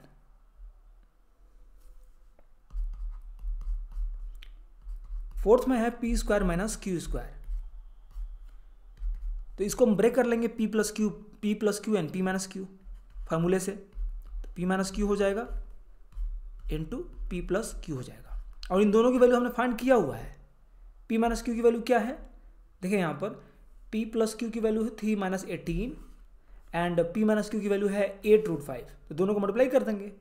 फोर्थ में है p square minus q square तो इसको हम ब्रेक कर लेंगे p plus q p plus q and p minus q फार्मूले से तो पी माइनस क्यू हो जाएगा इंटू पी प्लस क्यू हो जाएगा और इन दोनों की वैल्यू हमने फाइंड किया हुआ है पी माइनस क्यू की वैल्यू क्या है देखें यहाँ पर पी प्लस क्यू की वैल्यू है three minus eighteen and p minus q की वैल्यू है एट रूट फाइव तो दोनों को मल्टीप्लाई कर देंगे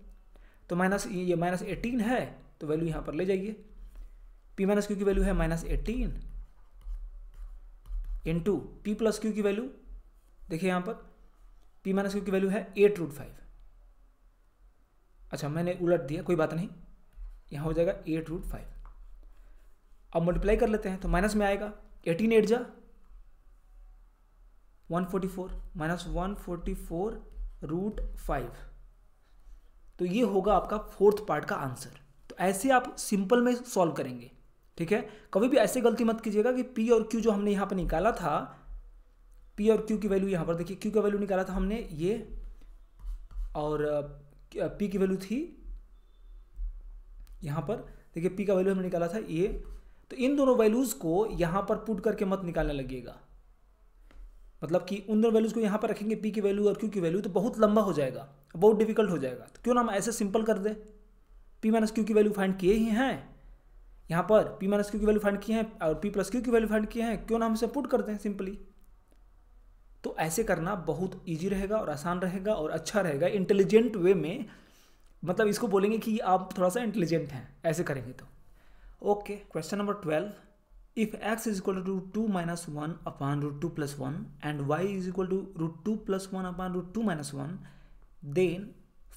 तो माइनस ये माइनस एटीन है तो वैल्यू यहाँ पर ले जाइए पी माइनस क्यू की वैल्यू है minus eighteen into p plus q की वैल्यू देखिए यहाँ पर पी माइनस क्यू की वैल्यू है एट रूट फाइव अच्छा मैंने उलट दिया कोई बात नहीं यहाँ हो जाएगा एट रूट फाइव अब मल्टीप्लाई कर लेते हैं तो माइनस में आएगा एटीन एट जा one forty four minus one forty four root five तो ये होगा आपका फोर्थ पार्ट का आंसर तो ऐसे आप सिंपल में सॉल्व करेंगे ठीक है कभी भी ऐसे गलती मत कीजिएगा कि पी और क्यू जो हमने यहाँ पर निकाला था पी और क्यू की वैल्यू यहाँ पर देखिए क्यू का वैल्यू निकाला था हमने ये और पी की वैल्यू थी यहाँ पर देखिए पी का वैल्यू हमने निकाला था ए तो इन दोनों वैल्यूज़ को यहाँ पर पुट करके मत निकालने लगेगा मतलब कि उन दोनों वैल्यूज़ को यहाँ पर रखेंगे पी की वैल्यू और क्यू की वैल्यू तो बहुत लंबा हो जाएगा बहुत डिफिकल्ट हो जाएगा तो क्यों ना हम ऐसे सिंपल कर दें पी माइनस क्यू की वैल्यू फाइंड किए ही हैं यहाँ पर पी माइनस क्यू की वैल्यू फाइंड किए हैं और पी प्लस क्यू की वैल्यू फाइंड किए हैं क्यों ना हम इसे पुट करते हैं सिंपली तो ऐसे करना बहुत ईजी रहेगा और आसान रहेगा और अच्छा रहेगा इंटेलिजेंट वे में मतलब इसको बोलेंगे कि आप थोड़ा सा इंटेलिजेंट हैं ऐसे करेंगे तो okay question number twelve if x is equal to two minus one upon root two plus one and y is equal to root two plus one upon root two minus one then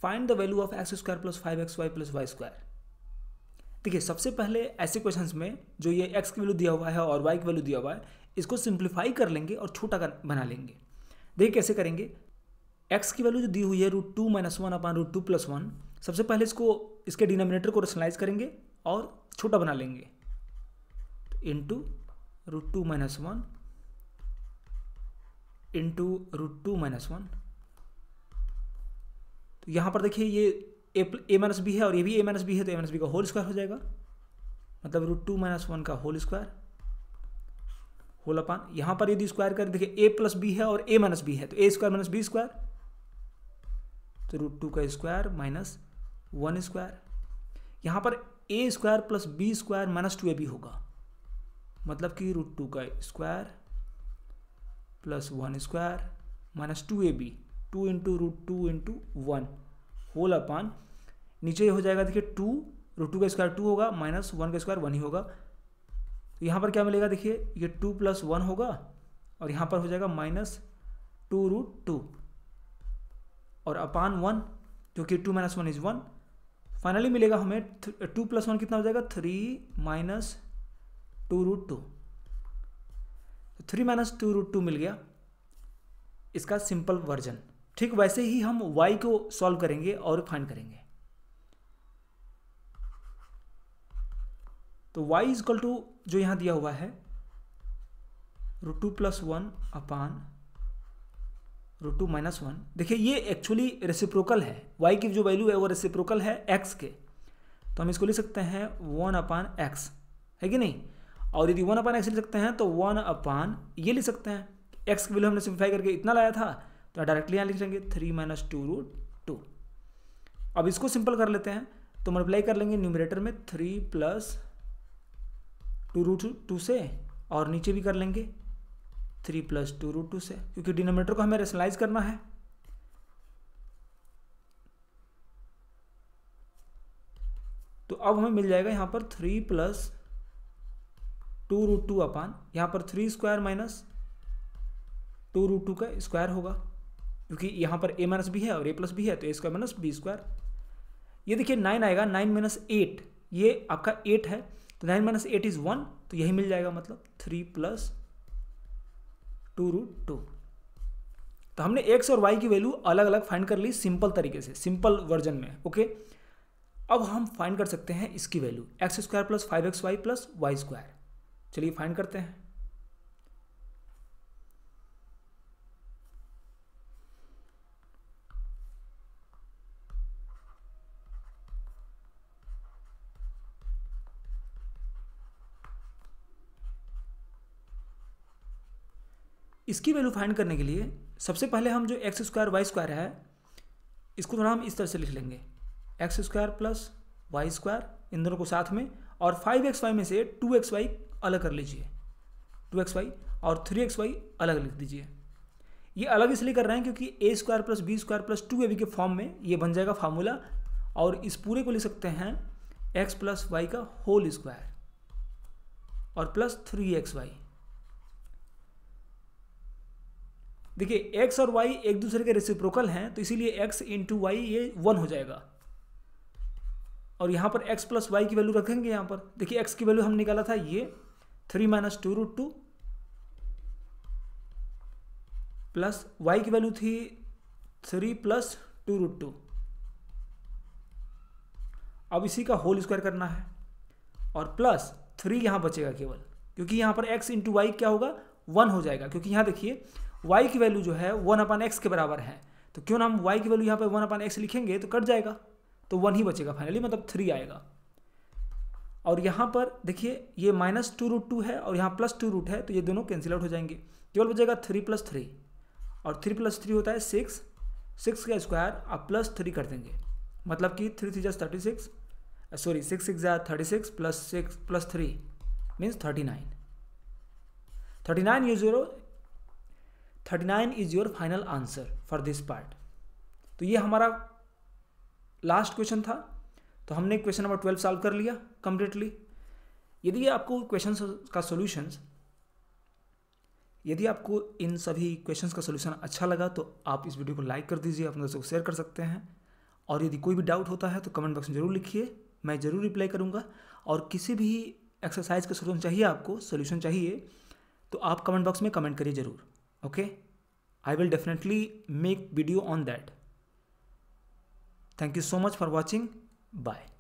find the value of x square plus five x Y plus Y square देखिए सबसे पहले ऐसे question में जो ये x की value दिया हुआ है और वाई की वैल्यू दिया हुआ है इसको सिंप्लीफाई कर लेंगे और छोटा कर बना लेंगे देखिए कैसे करेंगे एक्स की वैल्यू जो दी हुई है root two minus one upon root two plus one सबसे पहले इसको इसके डिनोमिनेटर को रेशनलाइज करेंगे और छोटा बना लेंगे into root two minus one into root two minus one तो यहाँ पर देखिए ये ए माइनस बी है और ये भी ए माइनस बी है तो ए माइनस बी का होल स्क्वायर हो जाएगा मतलब रूट टू माइनस वन का होल स्क्वायर होल अपान यहाँ पर यदि स्क्वायर करें देखिए ए प्लस बी है और ए माइनस बी है तो ए स्क्वायर माइनस बी स्क्वायर तो रूट टू का स्क्वायर माइनस वन स्क्वायर यहाँ पर A square plus B square minus two A B होगा मतलब कि रूट टू का square plus one square minus two A B two into root two into one whole upon नीचे हो जाएगा देखिए टू रूट टू का स्क्वायर टू होगा माइनस वन का स्क्वायर वन ही होगा तो यहाँ पर क्या मिलेगा देखिए ये टू प्लस वन होगा और यहाँ पर हो जाएगा माइनस टू रूट टू और अपान वन जो कि two minus one is one finally मिलेगा हमें टू प्लस वन कितना हो जाएगा three minus two root two तो three minus two root two मिल गया इसका सिंपल वर्जन ठीक वैसे ही हम y को सॉल्व करेंगे और फाइंड करेंगे तो y इजकल टू जो यहां दिया हुआ है root two plus one upon root two minus one देखिए ये एक्चुअली रेसिप्रोकल है वाई की जो वैल्यू है वो रेसिप्रोकल है एक्स के तो हम इसको लिख सकते हैं वन अपान एक्स है कि नहीं और यदि वन अपान एक्स लिख सकते हैं तो वन अपान ये लिख सकते हैं एक्स की वैल्यू हमने सिंप्लीफाई करके इतना लाया था तो डायरेक्टली यहाँ लिख लेंगे three minus two root two अब इसको सिंपल कर लेते हैं तो मल्टीप्लाई कर लेंगे न्यूमरेटर में three plus two root two से और नीचे भी कर लेंगे three plus two root two से क्योंकि डिनोमीटर को हमें रेशनलाइज करना है तो अब हमें मिल जाएगा यहां पर three plus two root two upon यहां पर three square minus two root two का स्क्वायर होगा क्योंकि यहां पर ए माइनस बी है और ए प्लस बी है तो ए स्क्वायर माइनस बी स्क्वायर ये देखिए नाइन आएगा नाइन माइनस एट ये आपका एट है तो nine minus eight is one तो यही मिल जाएगा मतलब three plus two root two तो हमने एक्स और वाई की वैल्यू अलग अलग फाइंड कर ली सिंपल तरीके से सिंपल वर्जन में ओके अब हम फाइंड कर सकते हैं इसकी value x square plus five x Y plus Y square चलिए फाइंड करते हैं इसकी वैल्यू फाइंड करने के लिए सबसे पहले हम जो एक्स स्क्वायर वाई स्क्वायर है इसको थोड़ा हम इस तरह से लिख लेंगे X square plus Y square इन दोनों को साथ में और फाइव एक्स वाई में से टू एक्स वाई अलग कर लीजिए टू एक्स वाई और थ्री एक्स वाई अलग लिख दीजिए ये अलग इसलिए कर रहे हैं क्योंकि ए square plus B square plus two ए बी के फॉर्म में ये बन जाएगा फार्मूला और इस पूरे को लिख सकते हैं एक्स प्लस वाई का होल स्क्वायर और प्लस थ्री एक्स वाई देखिए एक्स और वाई एक दूसरे के रेसिप्रोकल हैं तो इसीलिए एक्स इंटू वाई ये वन हो जाएगा और यहाँ पर एक्स प्लस वाई की वैल्यू रखेंगे यहाँ पर देखिए एक्स की वैल्यू हम निकाला था ये three minus two root two plus Y की वैल्यू थी three plus two root two अब इसी का होल स्क्वायर करना है और प्लस थ्री यहाँ बचेगा केवल क्योंकि यहाँ पर एक्स इंटू वाई क्या होगा वन हो जाएगा क्योंकि यहाँ देखिए वाई की वैल्यू जो है वन अपन एक्स के बराबर है तो क्यों ना हम वाई की वैल्यू यहाँ पर वन अपन एक्स लिखेंगे तो कट जाएगा तो वन ही बचेगा फाइनली मतलब थ्री आएगा और यहाँ पर देखिए ये माइनस टू रूट टू है और यहाँ प्लस टू रूट है तो ये दोनों कैंसिल आउट हो जाएंगे केवल बचेगा थ्री प्लस थ्री और थ्री प्लस थ्री होता है सिक्स सिक्स का स्क्वायर आप प्लस थ्री कर देंगे मतलब कि थ्री थ्री जैस thirty six sorry six six जै thirty six plus six plus three means thirty nine thirty nine ये zero thirty nine is your final answer for this part तो ये हमारा लास्ट क्वेश्चन था तो हमने क्वेश्चन नंबर ट्वेल्व सॉल्व कर लिया कम्प्लीटली यदि आपको क्वेश्चन का सोल्यूशन यदि आपको इन सभी क्वेश्चंस का सोल्यूशन अच्छा लगा तो आप इस वीडियो को लाइक कर दीजिए अपने दोस्तों को शेयर कर सकते हैं और यदि कोई भी डाउट होता है तो कमेंट बॉक्स में ज़रूर लिखिए मैं ज़रूर रिप्लाई करूँगा और किसी भी एक्सरसाइज का सोल्यूशन चाहिए आपको सोल्यूशन चाहिए तो आप कमेंट बॉक्स में कमेंट करिए ज़रूर okay i will definitely make video on that thank you so much for watching bye